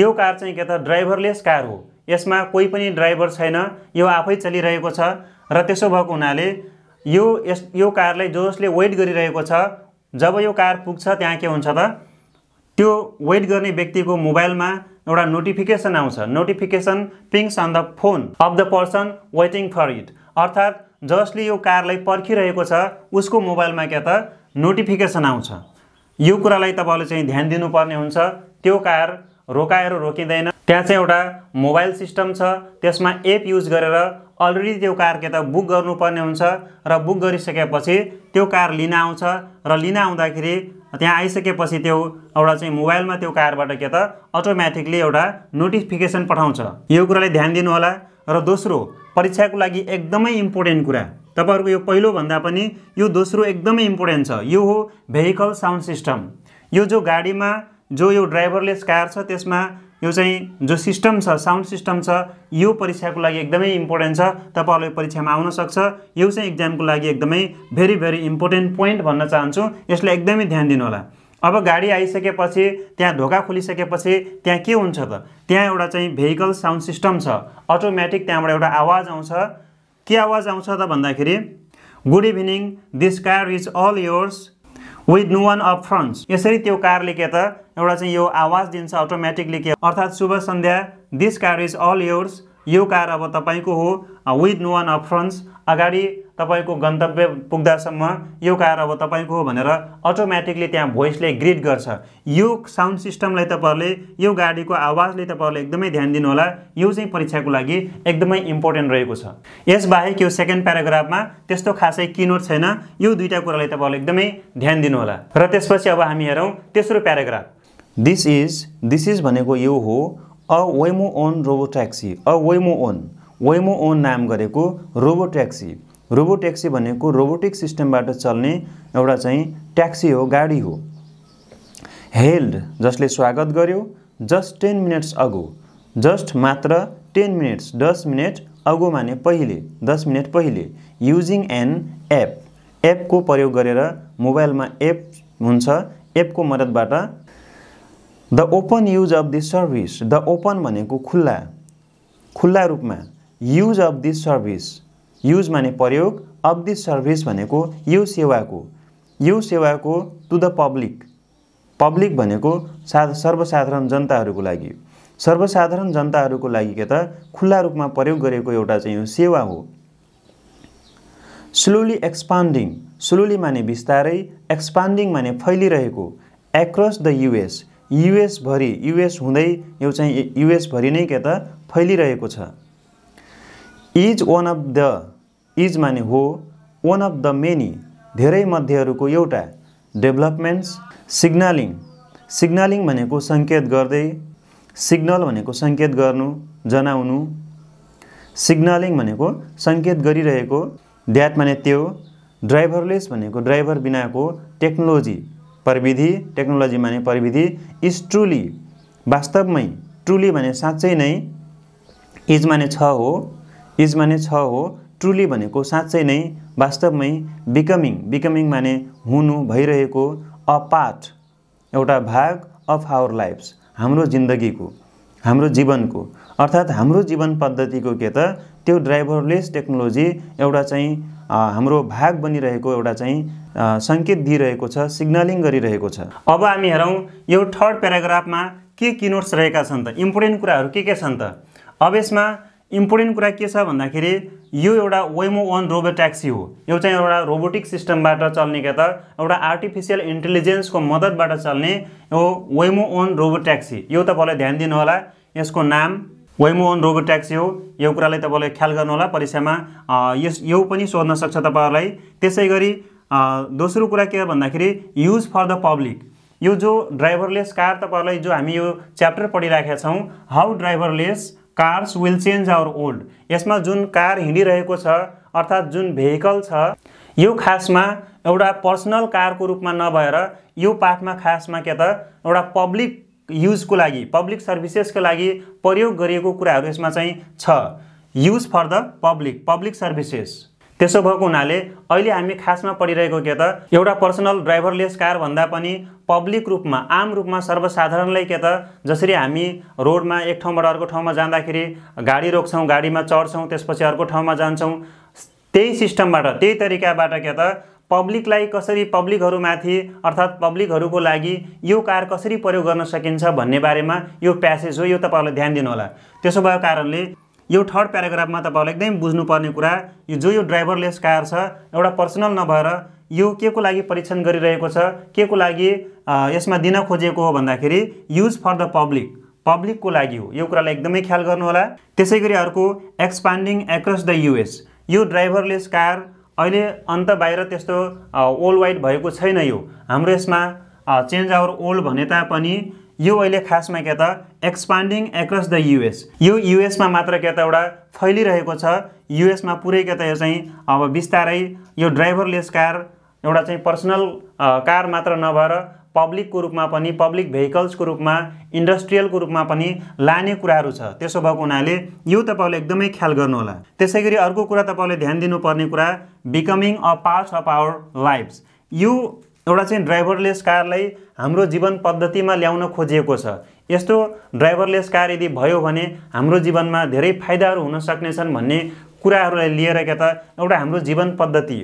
यो कार चाहिँ के त ड्राइभरलेस कार हो यसमा कोही पनि ड्राइभर छैन यो आफै चलिरहेको छ र त्यसो भएको हुनाले यो यस यो कारलाई जसले वेट गरिरहेको छ जब यो कार पुग्छ त्यहाँ के हुन्छ त त्यो वेट गर्ने व्यक्तिको मोबाइलमा एउटा नोटिफिकेसन आउँछ notification pings on the phone of the person waiting for it अर्थात् जसले यो कारलाई पर्खिरहेको छ उसको मोबाइलमा क्या त नोटिफिकेसन आउँछ यो कुरालाई तपाईँले चाहिँ ध्यान दिनुपर्ने हुन्छ त्यो कार रोकाएर रोकिँदैन त्यहाँ चाहिँ एउटा मोबाइल सिस्टम छ त्यसमा एप युज गरेर अलरेडी त्यो कार के त बुक गर्नुपर्ने हुन्छ र बुक गरिसकेपछि त्यो कार लिन आउँछ र लिन आउँदाखेरि त्यहाँ आइसकेपछि त्यो एउटा चाहिँ मोबाइलमा त्यो कारबाट के त अटोमेटिकली एउटा नोटिफिकेसन पठाउँछ यो कुरालाई ध्यान दिनुहोला र दोस्रो परीक्षाको लागि एकदमै इम्पोर्टेन्ट कुरा तपाईँहरूको यो पहिलो भन्दा पनि यो दोस्रो एकदमै इम्पोर्टेन्ट छ यो हो भेहिकल साउन्ड सिस्टम यो जो गाडीमा जो यो ड्राइभरलेस कार छ त्यसमा यो चाहिँ जो सिस्टम छ साउन्ड सिस्टम छ यो परीक्षाको लागि एकदमै इम्पोर्टेन्ट छ तपाईँहरूलाई परीक्षामा आउन सक्छ यो चाहिँ इक्जामको लागि एकदमै भेरी भेरी इम्पोर्टेन्ट पोइन्ट भन्न चाहन्छु यसलाई एकदमै ध्यान दिनुहोला अब गाडी आइसकेपछि त्यहाँ ढोका खोलिसकेपछि त्यहाँ के हुन्छ त त्यहाँ एउटा चाहिँ भेहिकल साउन्ड सिस्टम छ अटोमेटिक त्यहाँबाट एउटा आवाज आउँछ के आवाज आउँछ त भन्दाखेरि good evening this car is all yours with no one up fronts यसरी त्यो कारले के त एउटा चाहिँ यो आवाज दिन्छ अटोमेटिकली के अर्थात् शुभ सन्ध्या this car is all yours यो कार अब तपाईँको हो विथ नो वान अफ्रन्स अगाडि तपाईँको गन्तव्य पुग्दासम्म यो कार अब तपाईँको हो भनेर अटोमेटिकली त्यहाँ भोइसले ग्रिड गर्छ यो साउन्ड सिस्टमलाई तपाईँहरूले यो गाडीको आवाजले तपाईँहरूले एकदमै ध्यान दिनुहोला यो चाहिँ परीक्षाको लागि एकदमै इम्पोर्टेन्ट रहेको छ यसबाहेक यो सेकेन्ड प्याराग्राफमा त्यस्तो खासै किनोट छैन यो दुइटा कुरालाई तपाईँहरूले एकदमै ध्यान दिनुहोला र त्यसपछि अब हामी हेरौँ तेस्रो paragraph this is this is भनेको यो हो a Waymo One robo taxi a Waymo One Waymo One नाम गरेको रोबो ट्याक्सी रोबो ट्याक्सी भनेको रोबोटिक सिस्टमबाट चल्ने एउटा चाहिँ ट्याक्सी हो गाडी हो हेल्ड जसले स्वागत गर्यो just ten minutes ago just मात्र टेन मिनट्स दस मिनट अगो माने पहिले दस मिनट पहिले युजिङ एन एप एपको प्रयोग गरेर मोबाइलमा एप हुन्छ एपको मद्दतबाट the open use of this service the open भनेको खुल्ला खुल्ला रूपमा use of this service use माने प्रयोग अफ दिस सर्भिस भनेको यो सेवाको यो सेवाको टु द पब्लिक पब्लिक भनेको सा सर्वसाधारण जनताहरूको लागि सर्वसाधारण जनताहरूको लागि के त खुल्ला रूपमा प्रयोग गरेको एउटा चाहिँ यो सेवा हो स्लोली एक्सपान्डिङ स्लोली माने बिस्तारै एक्सपान्डिङ माने फैलिरहेको एक्रस द युएस युएसभरि युएस हुँदै यो चाहिँ युएसभरि नै के त फैलिरहेको छ is one of the is माने हो वान अफ द मेनी धेरै मध्येहरूको एउटा डेभलपमेन्ट्स सिग्नालिङ सिग्नालिङ भनेको सङ्केत गर्दै सिग्नल भनेको सङ्केत गर्नु जनाउनु सिग्नालिङ भनेको सङ्केत गरिरहेको द्याट माने त्यो ड्राइभरलेस भनेको ड्राइभर बिनाको टेक्नोलोजी प्रविधि टेक्नोलोजी माने प्रविधि इज ट्रुली वास्तवमै ट्रुली भने साँच्चै नै इज माने छ हो इज माने छ हो ट्रुली भनेको साँच्चै नै वास्तवमै बिकमिङ बिकमिङ माने हुनु भइरहेको अ पार्ट एउटा भाग अफ आवर लाइफ्स हाम्रो जिन्दगीको हाम्रो जीवनको अर्थात् हाम्रो जीवन पद्धतिको के त त्यो ड्राइभरलेस टेक्नोलोजी एउटा चाहिँ हाम्रो भाग बनिरहेको एउटा चाहिँ सङ्केत दिइरहेको छ सिग्नलिङ गरिरहेको छ अब हामी हेरौँ यो थर्ड प्याराग्राफमा के किनोट्स रहेका छन् त इम्पोर्टेन्ट कुराहरू के के छन् त अब यसमा इम्पोर्टेन्ट कुरा के छ भन्दाखेरि यो एउटा वेमो वान रोबो ट्याक्सी हो यो चाहिँ एउटा रोबोटिक सिस्टमबाट चल्ने क्या त एउटा आर्टिफिसियल इन्टेलिजेन्सको मद्दतबाट चल्ने यो वेमो वान रोबो ट्याक्सी यो तपाईँलाई ध्यान दिनुहोला यसको नाम वेमो वान रोबो ट्याक्सी हो यो कुरालाई तपाईँले ख्याल गर्नुहोला परीक्षामा यस यो पनि सोध्न सक्छ तपाईँहरूलाई त्यसै गरी दोस्रो कुरा के भन्दाखेरि युज फर द पब्लिक यो जो ड्राइभरलेस कार तपाईँहरूलाई जो हामी यो च्याप्टर पढिराखेका छौँ how driverless cars will change our world यसमा जुन कार हिँडिरहेको छ अर्थात् जुन भेहिकल छ यो खासमा एउटा पर्सनल कारको रूपमा नभएर यो पाठमा खासमा के त एउटा पब्लिक युजको लागि पब्लिक सर्भिसेसको लागि प्रयोग गरिएको कुराहरू यसमा चाहिँ छ use for the public public services त्यसो भएको हुनाले अहिले हामी खासमा पढिरहेको के त एउटा पर्सनल ड्राइभरलेस कार भन्दा पनि पब्लिक रूपमा आम रूपमा सर्वसाधारणलाई के त जसरी हामी रोडमा एक ठाउँबाट अर्को ठाउँमा जाँदाखेरि गाडी रोक्छौँ गाडीमा चढ्छौँ त्यसपछि अर्को ठाउँमा जान्छौँ त्यही सिस्टमबाट त्यही तरिकाबाट के त पब्लिकलाई कसरी पब्लिकहरूमाथि अर्थात् पब्लिकहरूको लागि यो कार कसरी प्रयोग गर्न सकिन्छ भन्ने बारेमा यो प्यासेज हो यो तपाईँहरूलाई ध्यान दिनुहोला त्यसो भएको कारणले यो थर्ड प्याराग्राफमा तपाईँहरूलाई एकदमै बुझ्नुपर्ने कुरा यो जो यो ड्राइभरलेस कार छ एउटा पर्सनल नभएर यो के को लागि परीक्षण गरिरहेको छ के को लागि यसमा दिन खोजेको हो भन्दाखेरि युज फर द पब्लिक पब्लिकको लागि हो यो कुरालाई एकदमै ख्याल गर्नुहोला त्यसै गरी अर्को एक्सपान्डिङ एक्रस द युएस यो ड्राइभरलेस कार अहिले अन्त बाहिर त्यस्तो वर्ल्ड वाइड भएको छैन यो हाम्रो यसमा चेन्ज आवर ओल्ड भने तापनि यो अहिले खासमा के त एक्सपान्डिङ एक्रस द युएस यो युएसमा मात्र के त एउटा फैलिरहेको छ युएसमा पुरै के त यो चाहिँ अब बिस्तारै यो ड्राइभरलेस कार एउटा चाहिँ पर्सनल कार मात्र नभएर पब्लिकको रूपमा पनि पब्लिक भेहिकल्सको रूपमा इन्डस्ट्रियलको रूपमा पनि लाने कुराहरू छ त्यसो भएको हुनाले यो तपाईँले एकदमै ख्याल गर्नुहोला त्यसै गरी अर्को कुरा तपाईँले ध्यान दिनुपर्ने कुरा becoming a parts of our life यो एउटा चाहिँ ड्राइभरलेस कारलाई हाम्रो जीवन पद्धतिमा ल्याउन खोजिएको छ यस्तो ड्राइभरलेस कार यदि भयो भने हाम्रो जीवनमा धेरै फाइदाहरू हुन सक्नेछन् भन्ने कुराहरूलाई लिएर क्या त एउटा हाम्रो जीवन पद्धति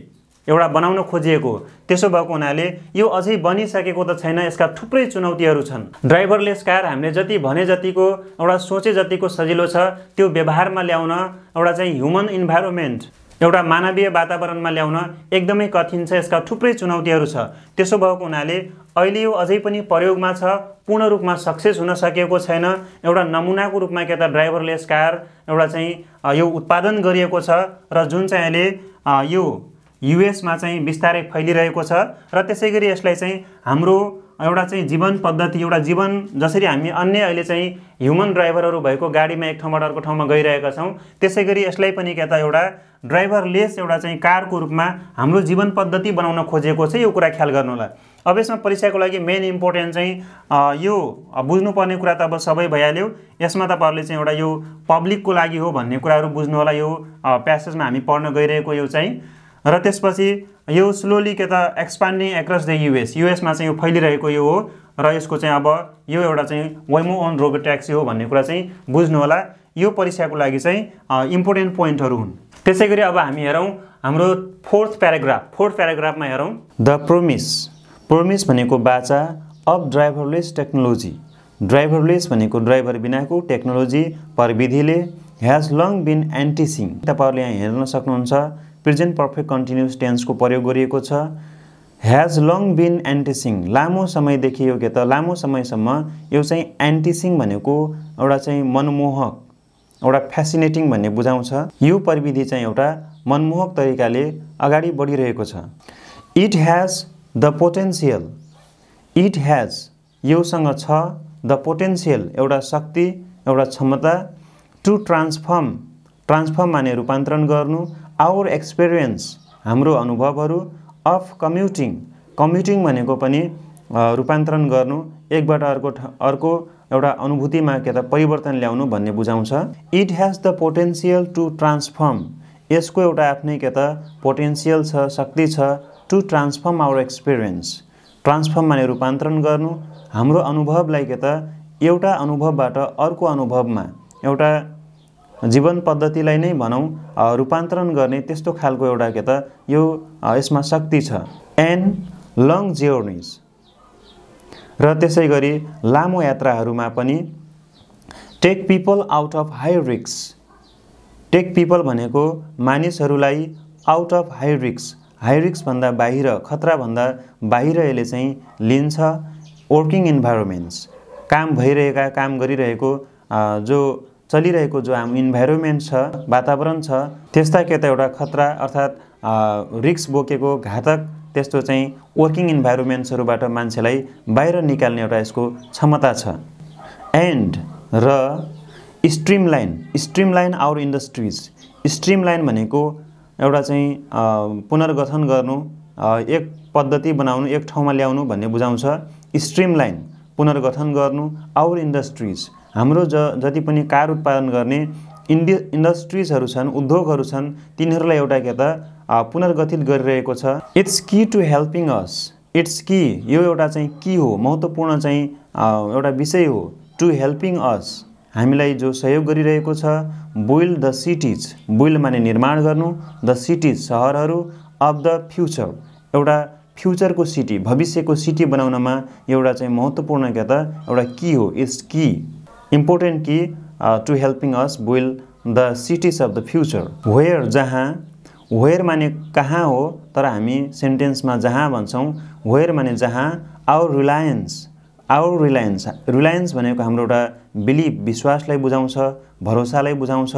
एउटा बनाउन खोजिएको त्यसो भएको हुनाले यो अझै बनिसकेको त छैन यसका थुप्रै चुनौतीहरू छन् ड्राइभरलेस कार हामीले जति भने जतिको एउटा सोचे जतिको सजिलो छ त्यो व्यवहारमा ल्याउन एउटा चाहिँ ह्युमन इन्भाइरोमेन्ट एउटा मानवीय वातावरणमा ल्याउन एकदमै कठिन छ यसका थुप्रै चुनौतीहरू छ त्यसो भएको हुनाले अहिले यो अझै पनि प्रयोगमा छ पूर्ण रूपमा सक्सेस हुन सकेको छैन एउटा नमुनाको रूपमा के त ड्राइभरलेस कार एउटा चाहिँ यो उत्पादन गरिएको छ र जुन चाहिँ अहिले यो युएसमा चाहिँ बिस्तारै फैलिरहेको छ र त्यसै गरी यसलाई चाहिँ हाम्रो एउटा चाहिँ जीवन पद्धति एउटा जीवन जसरी हामी अन्य अहिले चाहिँ ह्युमन ड्राइभरहरू भएको गाडीमा एक ठाउँबाट अर्को ठाउँमा गइरहेका छौँ त्यसै गरी यसलाई पनि के त एउटा ड्राइभरलेस एउटा चाहिँ कारको रूपमा हाम्रो जीवन पद्धति बनाउन खोजेको छ यो कुरा ख्याल गर्नु होला अब यसमा परीक्षाको लागि मेन इम्पोर्टेन्ट चाहिँ यो बुझ्नुपर्ने कुरा त अब सबै भइहाल्यो यसमा तपाईँहरूले चाहिँ एउटा यो पब्लिकको लागि हो भन्ने कुराहरू बुझ्नु होला यो प्यासेजमा हामी पढ्न गइरहेको यो चाहिँ र त्यसपछि यो स्लोली के त एक्सपान्डिङ एक्रस द युएस युएसमा चाहिँ यो फैलिरहेको यो हो र यसको चाहिँ अब यो एउटा चाहिँ वेमो अन ट्याक्सी हो भन्ने कुरा चाहिँ बुझ्नु होला यो परीक्षाको लागि चाहिँ इम्पोर्टेन्ट पोइन्टहरू हुन् त्यसै गरी अब हामी हेरौँ हाम्रो फोर्थ प्याराग्राफ फोर्थ प्याराग्राफमा हेरौँ द प्रोमिस प्रोमिस भनेको बाचा अफ ड्राइभरलेस टेक्नोलोजी ड्राइभरलेस भनेको ड्राइभर बिनाको टेक्नोलोजी प्रविधिले ह्याज लङ बिन एन्टिसिङ तपाईँहरूले यहाँ हेर्न सक्नुहुन्छ प्रेजेन्ट पर्फेक्ट कन्टिन्युस टेन्सको प्रयोग गरिएको छ ह्याज लङ बिन एन्टिसिङ लामो समयदेखि यो के त लामो समयसम्म यो चाहिँ एन्टिसिङ भनेको एउटा चाहिँ मनमोहक एउटा फेसिनेटिङ भन्ने बुझाउँछ यो प्रविधि चाहिँ एउटा मनमोहक तरिकाले अगाडि बढिरहेको छ it has the potential it has योसँग छ द पोटेन्सियल एउटा शक्ति एउटा क्षमता टु ट्रान्सफर्म ट्रान्सफर्म माने रूपान्तरण गर्नु आवर एक्सपिरियन्स हाम्रो अनुभवहरू अफ कम्युटिङ कम्युटिङ भनेको पनि रूपान्तरण गर्नु एकबाट अर्को अर्को एउटा अनुभूतिमा के त परिवर्तन ल्याउनु भन्ने बुझाउँछ it has the potential to transform यसको एउटा आफ्नै के त पोटेन्सियल छ शक्ति छ to transform our experience transform माने रूपान्तरण गर्नु हाम्रो अनुभवलाई के त एउटा अनुभवबाट अर्को अनुभवमा एउटा जीवन पद्धतिलाई नै भनौँ रूपान्तरण गर्ने त्यस्तो खालको एउटा के त यो यसमा शक्ति छ एन्ड लङ जर्निज र त्यसै गरी लामो यात्राहरूमा पनि take people out of high रिक्स टेक पिपल भनेको मानिसहरूलाई आउट अफ हाई रिक्स हाई रिक्सभन्दा बाहिर खतराभन्दा बाहिर यसले चाहिँ लिन्छ वर्किङ इन्भाइरोमेन्ट्स काम भइरहेका काम गरिरहेको जो चलिरहेको जो हाम्रो इन्भाइरोमेन्ट छ वातावरण छ त्यस्ता के त एउटा खतरा अर्थात् रिक्स बोकेको घातक त्यस्तो चाहिँ वर्किङ इन्भाइरोमेन्ट्सहरूबाट मान्छेलाई बाहिर निकाल्ने एउटा यसको क्षमता छ एन्ड र streamline streamline our industries streamline भनेको एउटा चाहिँ पुनर्गठन गर्नु एक पद्धति बनाउनु एक ठाउँमा ल्याउनु भन्ने बुझाउँछ स्ट्रिम लाइन पुनर्गठन गर्नु आवर इन्डस्ट्रिज हाम्रो ज जति पनि कार उत्पादन गर्ने इन्डि इन्डस्ट्रिजहरू छन् उद्योगहरू छन् तिनीहरूलाई एउटा के त पुनर्गठित गरिरहेको छ इट्स कि टु हेल्पिङ अस इट्स कि यो एउटा चाहिँ कि हो महत्त्वपूर्ण चाहिँ एउटा विषय हो टु हेल्पिङ अस हामीलाई जो सहयोग गरिरहेको छ बुइल द सिटिज बुइल माने निर्माण गर्नु द सिटिज सहरहरू अफ द फ्युचर एउटा फ्युचरको सिटी भविष्यको सिटी बनाउनमा एउटा चाहिँ महत्त्वपूर्ण क्या त एउटा कि हो इट्स कि इम्पोर्टेन्ट कि to helping us build the cities of the future where जहाँ वेयर माने कहाँ हो तर हामी सेन्टेन्समा जहाँ भन्छौँ वेयर माने जहाँ our reliance our reliance reliance भनेको हाम्रो एउटा बिलिभ विश्वासलाई बुझाउँछ भरोसालाई बुझाउँछ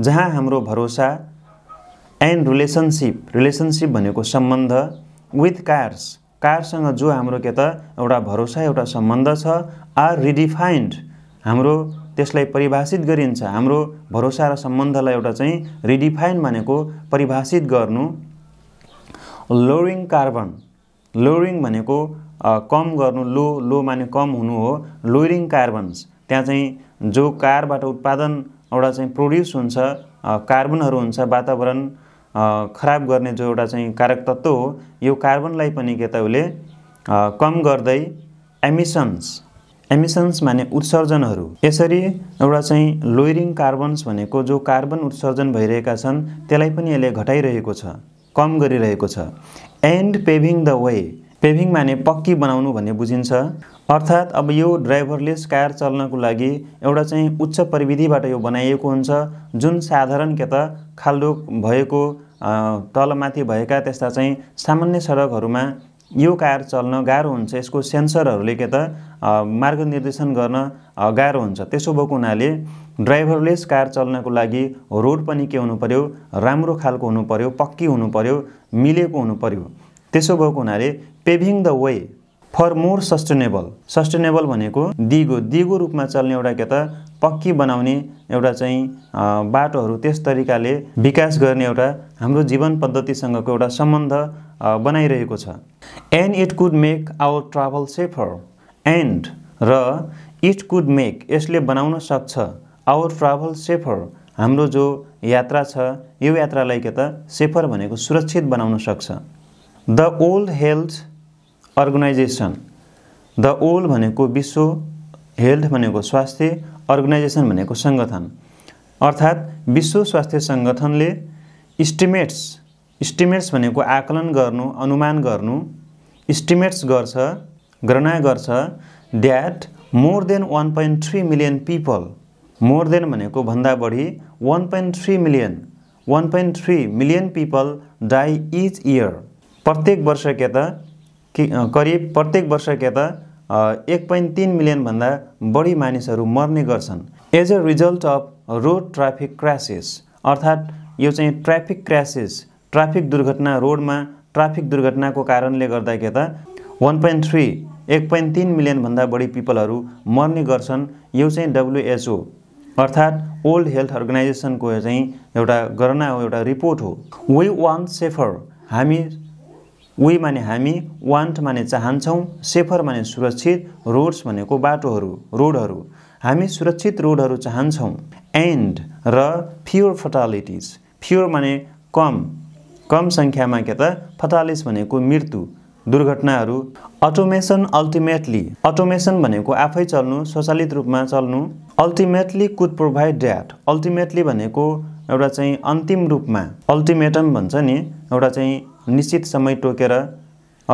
जहाँ हाम्रो भरोसा एन्ड रिलेसनसिप रिलेसनसिप भनेको सम्बन्ध विथ कार्स कारसँग जो हाम्रो के त एउटा भरोसा एउटा सम्बन्ध छ आर रिडिफाइन्ड हाम्रो त्यसलाई परिभाषित गरिन्छ हाम्रो भरोसा र सम्बन्धलाई एउटा चाहिँ रिडिफाइन भनेको परिभाषित गर्नु लोरिङ कार्बन लोरिङ भनेको कम गर्नु लो लो माने कम हुनु हो लोरिङ कार्बन्स त्यहाँ चाहिँ जो कारबाट उत्पादन एउटा चाहिँ प्रोड्युस हुन्छ कार्बनहरू हुन्छ वातावरण खराब गर्ने जो एउटा चाहिँ कारक तत्त्व हो यो कार्बनलाई पनि के त उसले कम गर्दै एमिसन्स एमिसन्स माने उत्सर्जनहरू यसरी एउटा चाहिँ लोइरिङ कार्बन्स भनेको जो कार्बन उत्सर्जन भइरहेका छन् त्यसलाई पनि यसले घटाइरहेको छ कम गरिरहेको छ and paving the way paving माने पक्की बनाउनु भन्ने बुझिन्छ अर्थात् अब यो ड्राइभरलेस कार चल्नको लागि एउटा चाहिँ उच्च प्रविधिबाट यो बनाइएको हुन्छ जुन साधारण के त खाल्डो भएको तलमाथि भएका त्यस्ता चाहिँ सामान्य सडकहरूमा यो कार चल्न गाह्रो हुन्छ यसको सेन्सरहरूले के त मार्ग निर्देशन गर्न गाह्रो हुन्छ त्यसो भएको हुनाले ड्राइभरलेस कार चल्नको लागि रोड पनि के हुनु पऱ्यो राम्रो खालको हुनु पऱ्यो पक्की हुनु पऱ्यो मिलेको हुनु पऱ्यो त्यसो भएको हुनाले paving the way for more sustainable sustainable भनेको दिगो दिगो रूपमा चल्ने एउटा के त पक्की बनाउने एउटा चाहिँ बाटोहरू त्यस तरिकाले विकास गर्ने एउटा हाम्रो जीवन पद्धतिसँगको एउटा सम्बन्ध बनाइरहेको छ and it could make our travel safer and र इट कुड मेक यसले बनाउन सक्छ आवर ट्राभल सेफर हाम्रो जो यात्रा छ यो यात्रालाई के त सेफर भनेको सुरक्षित बनाउन सक्छ the world health organization the world भनेको विश्व हेल्थ भनेको स्वास्थ्य अर्गनाइजेसन भनेको सङ्गठन अर्थात् विश्व स्वास्थ्य सङ्गठनले इस्टिमेट्स इस्टिमेट्स भनेको आकलन गर्नु अनुमान गर्नु इस्टिमेट्स गर्छ गणना गर्छ that more than one point three million people more than भनेको भन्दा बढी one point three million one point three million people die each year प्रत्येक वर्ष के त करिब प्रत्येक वर्ष के त एक पोइन्ट तिन मिलियनभन्दा बढी मानिसहरू मर्ने गर्छन् as a result of road traffic crashes अर्थात् यो चाहिँ ट्राफिक क्रासेस ट्राफिक दुर्घटना रोडमा ट्राफिक दुर्घटनाको कारणले गर्दा के त वान पोइन्ट थ्री एक पोइन्ट तिन मिलियनभन्दा बढी पिपलहरू मर्ने गर्छन् यो चाहिँ डब्लुएचओ अर्थात् वर्ल्ड हेल्थ अर्गनाइजेसनको चाहिँ एउटा गणना हो एउटा रिपोर्ट हो वी वान्ट सेफर हामी वी माने हामी वान्ट माने चाहन्छौँ सेफर माने सुरक्षित रोड्स भनेको बाटोहरू रोडहरू हामी सुरक्षित रोडहरू चाहन्छौँ एन्ड र फ्युर फर्टालिटिज फ्योर माने कम कम सङ्ख्यामा के त फतालिस भनेको मृत्यु दुर्घटनाहरू अटोमेसन अल्टिमेटली अटोमेसन भनेको आफै चल्नु स्वचालित रूपमा चल्नु ultimately could provide that ultimately भनेको एउटा चाहिँ अन्तिम रूपमा अल्टिमेटम भन्छ नि एउटा चाहिँ निश्चित समय टोकेर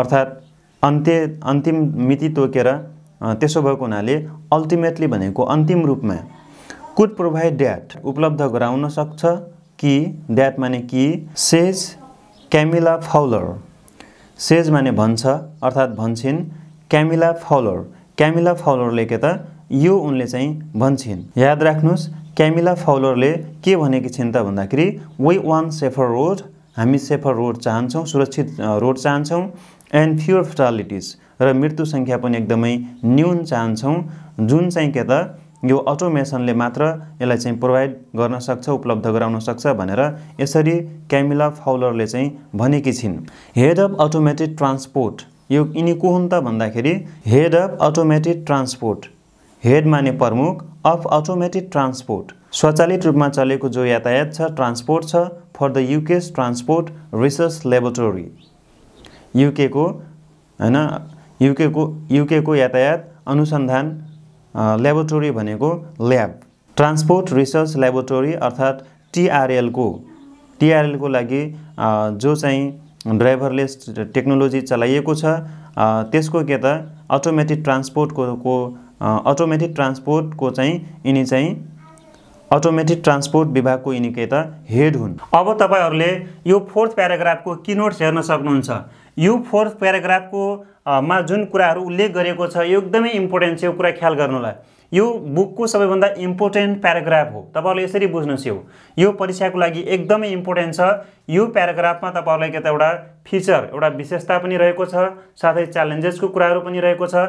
अर्थात् अन्त्य अन्तिम मिति तोकेर त्यसो भएको हुनाले अल्टिमेटली भनेको अन्तिम रूपमा कुड प्रोभाइड ड्याट उपलब्ध गराउन सक्छ कि ड्याट माने कि सेज क्यामिला फाउलर सेज माने भन्छ अर्थात् भन्छन् क्यामिला फाउलर क्यामिला फाउलरले के त यो उनले चाहिँ भन्छन् याद राख्नुहोस् क्यामिला फाउलरले के भनेकी छिन् त भन्दाखेरि वे वान सेफर रोड हामी सेफर रोड चाहन्छौँ सुरक्षित रोड चाहन्छौँ एन्ड फ्युर फर्टालिटिज र मृत्यु सङ्ख्या पनि एकदमै न्यून चाहन्छौँ जुन चाहिँ के त यो अटोमेसनले मात्र यसलाई चाहिँ प्रोभाइड गर्न सक्छ उपलब्ध गराउन सक्छ भनेर यसरी क्यामिला फाउलरले चाहिँ भनेकी छिन् हेड अफ अटोमेटिक ट्रान्सपोर्ट यो यिनी को हुन् त भन्दाखेरि head of automatic transport head माने प्रमुख अफ अटोमेटिक ट्रान्सपोर्ट स्वचालित रूपमा चलेको जो यातायात छ ट्रान्सपोर्ट छ for the UK's transport research laboratory युकेको होइन युकेको युकेको यातायात अनुसन्धान ल्याबोरेटोरी भनेको ल्याब ट्रान्सपोर्ट रिसर्च ल्याबोरेटोरी अर्थात् टिआरएलको टिआरएलको लागि जो चाहिँ ड्राइभरले टेक्नोलोजी चलाइएको छ त्यसको के त अटोमेटिक ट्रान्सपोर्टको को अटोमेटिक ट्रान्सपोर्टको चाहिँ यिनी चाहिँ अटोमेटिक ट्रान्सपोर्ट विभागको यिनी के त हेड हुन् अब तपाईँहरूले यो फोर्थ प्याराग्राफको किनोट्स हेर्न सक्नुहुन्छ यो फोर्थ प्याराग्राफको मा जुन कुराहरू उल्लेख गरेको छ यो एकदमै इम्पोर्टेन्ट छ यो कुरा ख्याल होला यो बुकको सबैभन्दा इम्पोर्टेन्ट प्याराग्राफ हो तपाईँहरूले यसरी बुझ्नुहोस् यो यो परीक्षाको लागि एकदमै इम्पोर्टेन्ट छ यो प्याराग्राफमा तपाईँहरूलाई के त एउटा फिचर एउटा विशेषता पनि रहेको छ साथै च्यालेन्जेसको कुराहरू पनि रहेको छ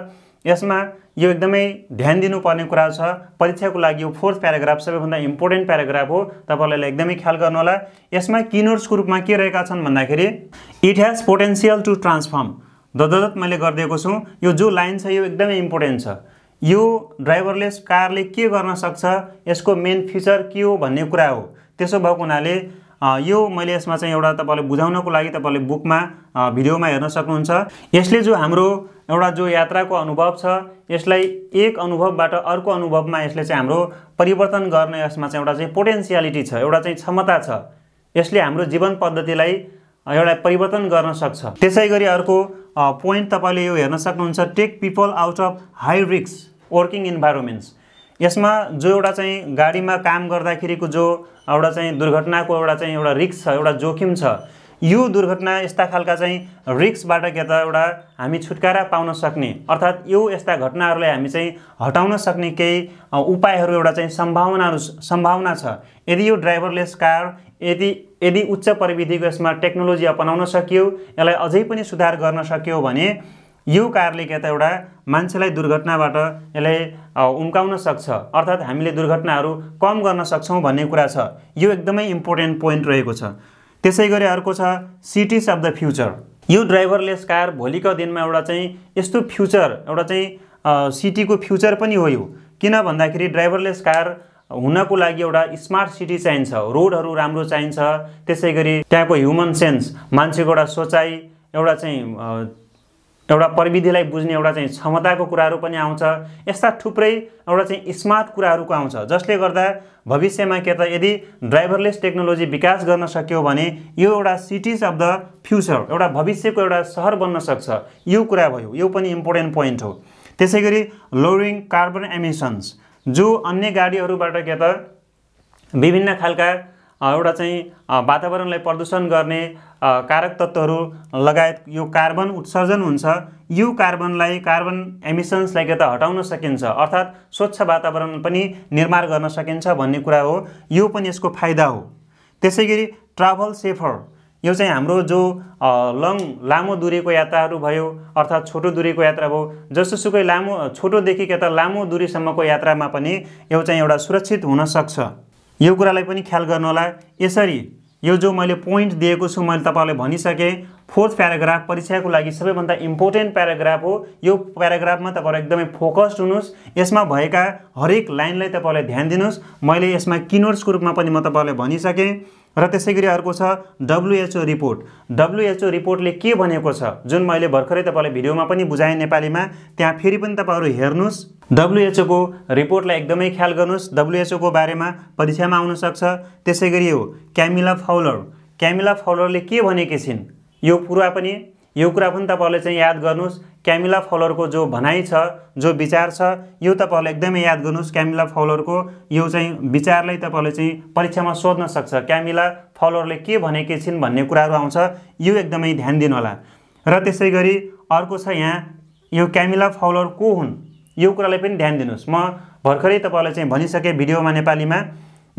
यसमा यो एकदमै ध्यान दिनुपर्ने कुरा छ परीक्षाको लागि यो फोर्थ प्याराग्राफ सबैभन्दा इम्पोर्टेन्ट प्याराग्राफ हो तपाईँहरूलाई एकदमै ख्याल गर्नु होला यसमा किनोट्सको रूपमा के रहेका छन् भन्दाखेरि it has potential to transform दददत मैले गरिदिएको छु यो जो लाइन छ यो एकदमै इम्पोर्टेन्ट छ यो ड्राइभरलेस कारले के गर्न सक्छ यसको मेन फिचर के हो भन्ने कुरा हो त्यसो भएको हुनाले यो मैले यसमा चाहिँ एउटा तपाईँले बुझाउनको लागि तपाईँले बुकमा भिडियोमा हेर्न सक्नुहुन्छ यसले जो हाम्रो एउटा जो यात्राको अनुभव छ यसलाई एक अनुभवबाट अर्को अनुभवमा यसले चाहिँ हाम्रो परिवर्तन गर्ने यसमा चाहिँ एउटा चाहिँ पोटेन्सियालिटी छ एउटा चाहिँ क्षमता छ यसले हाम्रो जीवन पद्धतिलाई एउटा परिवर्तन गर्न सक्छ त्यसै गरी अर्को पोइन्ट तपाईँले यो हेर्न सक्नुहुन्छ take people out of high risks working environments यसमा जो एउटा चाहिँ गाडीमा काम गर्दाखेरिको जो एउटा चाहिँ दुर्घटनाको एउटा चाहिँ एउटा रिक्स छ एउटा जोखिम छ यो दुर्घटना यस्ता खालका चाहिँ रिक्सबाट के त एउटा हामी छुटकारा पाउन सक्ने अर्थात् यो यस्ता घटनाहरूलाई हामी चाहिँ हटाउन सक्ने केही उपायहरू एउटा चाहिँ सम्भावनाहरू सम्भावना छ यदि यो ड्राइभरलेस कार यदि यदि उच्च प्रविधिको यसमा टेक्नोलोजी अपनाउन सकियो यसलाई अझै पनि सुधार गर्न सकियो भने यो कारले क्या त एउटा मान्छेलाई दुर्घटनाबाट यसलाई उम्काउन सक्छ अर्थात् हामीले दुर्घटनाहरू कम गर्न सक्छौँ भन्ने कुरा छ यो एकदमै इम्पोर्टेन्ट पोइन्ट रहेको छ त्यसै गरी अर्को छ सिटिज अफ द फ्युचर यो ड्राइभरलेस कार भोलिको दिनमा एउटा चाहिँ यस्तो फ्युचर एउटा चाहिँ सिटीको फ्युचर पनि हो यो किन भन्दाखेरि ड्राइभरलेस कार हुनको लागि एउटा स्मार्ट सिटी चाहिन्छ रोडहरू राम्रो चाहिन्छ त्यसै गरी त्यहाँको ह्युमन सेन्स मान्छेको एउटा सोचाइ एउटा चाहिँ एउटा प्रविधिलाई बुझ्ने एउटा चाहिँ क्षमताको कुराहरू पनि आउँछ यस्ता थुप्रै एउटा चाहिँ स्मार्ट कुराहरूको आउँछ जसले गर्दा भविष्यमा के त यदि ड्राइभरलेस टेक्नोलोजी विकास गर्न सक्यो भने यो एउटा सिटिज अफ द फ्युचर एउटा भविष्यको एउटा सहर बन्न सक्छ यो कुरा भयो यो पनि इम्पोर्टेन्ट पोइन्ट हो त्यसै गरी लोरिङ कार्बन एमिसन्स जो अन्य गाडीहरूबाट क्या त विभिन्न खालका एउटा चाहिँ वातावरणलाई प्रदूषण गर्ने कारक तत्त्वहरू लगायत यो कार्बन उत्सर्जन हुन्छ यो कार्बनलाई कार्बन एमिसन्सलाई के त हटाउन सकिन्छ अर्थात् स्वच्छ वातावरण पनि निर्माण गर्न सकिन्छ भन्ने कुरा हो यो पनि यसको फाइदा हो त्यसै गरी ट्राभल सेफर यो चाहिँ हाम्रो जो लङ लामो दुरीको यात्राहरू भयो अर्थात् छोटो दुरीको यात्रा भयो जसोसुकै लामो छोटोदेखि यता लामो दुरीसम्मको यात्रामा पनि यो चाहिँ एउटा सुरक्षित हुनसक्छ यो कुरालाई पनि ख्याल गर्नु होला यसरी यो जो मैले पोइन्ट दिएको छु मैले तपाईँलाई भनिसकेँ फोर्थ प्याराग्राफ परीक्षाको लागि सबैभन्दा इम्पोर्टेन्ट प्याराग्राफ हो यो प्याराग्राफमा तपाईँहरू एकदमै फोकस्ड हुनुहोस् यसमा भएका हरेक लाइनलाई तपाईँलाई ध्यान दिनुहोस् मैले यसमा किनोट्सको रूपमा पनि म तपाईँलाई भनिसकेँ र त्यसै गरी अर्को छ डब्लुएचओ रिपोर्ट डब्लुएचओ रिपोर्टले के भनेको छ जुन मैले भर्खरै तपाईँलाई भिडियोमा पनि बुझाएँ नेपालीमा त्यहाँ फेरि पनि तपाईँहरू हेर्नुहोस् डब्लुएचओको रिपोर्टलाई एकदमै ख्याल गर्नुहोस् डब्लुएचओको बारेमा परीक्षामा आउनसक्छ त्यसै गरी हो क्यामिला फाउलर क्यामिला फाउलरले के भनेकी छिन् यो पुरा पनि यो कुरा पनि तपाईँहरूले चाहिँ याद गर्नुहोस् क्यामिला फलोअरको जो भनाइ छ जो विचार छ यो तपाईँहरूले एकदमै याद गर्नुहोस् क्यामिला फौलरको यो चाहिँ विचारलाई तपाईँहरूले चाहिँ परीक्षामा सोध्न सक्छ क्यामिला फौलरले के भनेकै छिन् भन्ने कुराहरू आउँछ यो एकदमै ध्यान दिनुहोला र त्यसै गरी अर्को छ यहाँ यो क्यामिला फौलर को हुन् यो कुरालाई पनि ध्यान दिनुहोस् म भर्खरै तपाईँलाई चाहिँ भनिसकेँ भिडियोमा नेपालीमा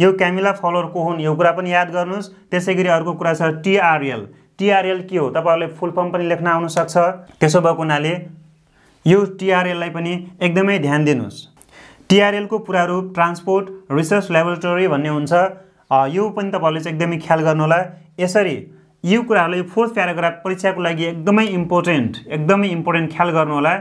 यो क्यामिला फौलर को हुन् यो कुरा पनि याद गर्नुहोस् त्यसै गरी अर्को कुरा छ टिआरएल टिआरएल के हो तपाईँहरूले फुल फर्म पनि लेख्न सक्छ त्यसो भएको हुनाले यो टिआरएललाई पनि एकदमै ध्यान दिनुहोस् टिआरएलको पुरा रूप ट्रान्सपोर्ट रिसर्च ल्याबोरेटोरी भन्ने हुन्छ यो पनि तपाईँहरूले चाहिँ एकदमै ख्याल गर्नुहोला यसरी यो कुराहरूलाई यो फोर्थ प्याराग्राफ परीक्षाको लागि एकदमै इम्पोर्टेन्ट एकदमै इम्पोर्टेन्ट ख्याल गर्नुहोला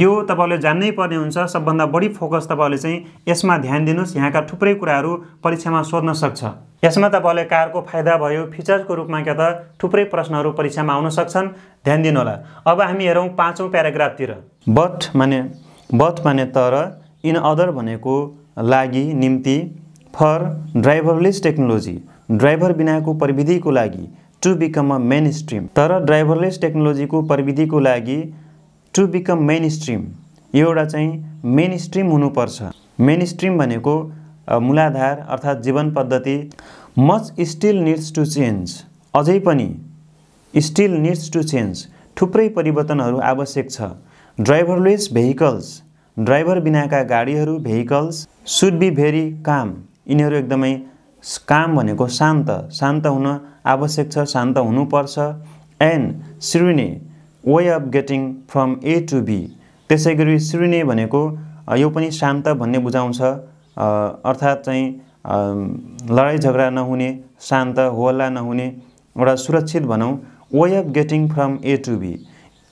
यो तपाईँले जान्नै पर्ने हुन्छ सबभन्दा बढी फोकस तपाईँहरूले चाहिँ यसमा ध्यान दिनुहोस् यहाँका थुप्रै कुराहरू परीक्षामा सोध्न सक्छ यसमा भले कारको फाइदा भयो फिचरको रूपमा क्या त थुप्रै प्रश्नहरू परीक्षामा आउन सक्छन् ध्यान दिनुहोला अब हामी हेरौँ पाँचौँ प्याराग्राफतिर बट माने बट माने तर इन अदर भनेको लागि निम्ति फर ड्राइभरलेस टेक्नोलोजी ड्राइभर बिनाको प्रविधिको लागि to become a mainstream तर ड्राइभरलेस टेक्नोलोजीको प्रविधिको लागि टु बिकम मेन स्ट्रिम एउटा चाहिँ मेन स्ट्रिम हुनुपर्छ मेन स्ट्रिम भनेको मूलाधार अर्थात् जीवन पद्धति much still needs to change अझै पनि स्टिल निड्स टु चेन्ज थुप्रै परिवर्तनहरू आवश्यक छ ड्राइभरलेस भेहिकल्स ड्राइभर बिनाका गाडीहरू vehicles should be very calm यिनीहरू एकदमै काम भनेको शान्त शान्त हुन आवश्यक छ शान्त हुनुपर्छ एन्ड सिरुने way of getting from A to B त्यसै गरी सिरुने भनेको यो पनि शान्त भन्ने बुझाउँछ अर्थात् चाहिँ लडाइँ झगडा नहुने शान्त होला नहुने एउटा सुरक्षित भनौँ way of getting from A to B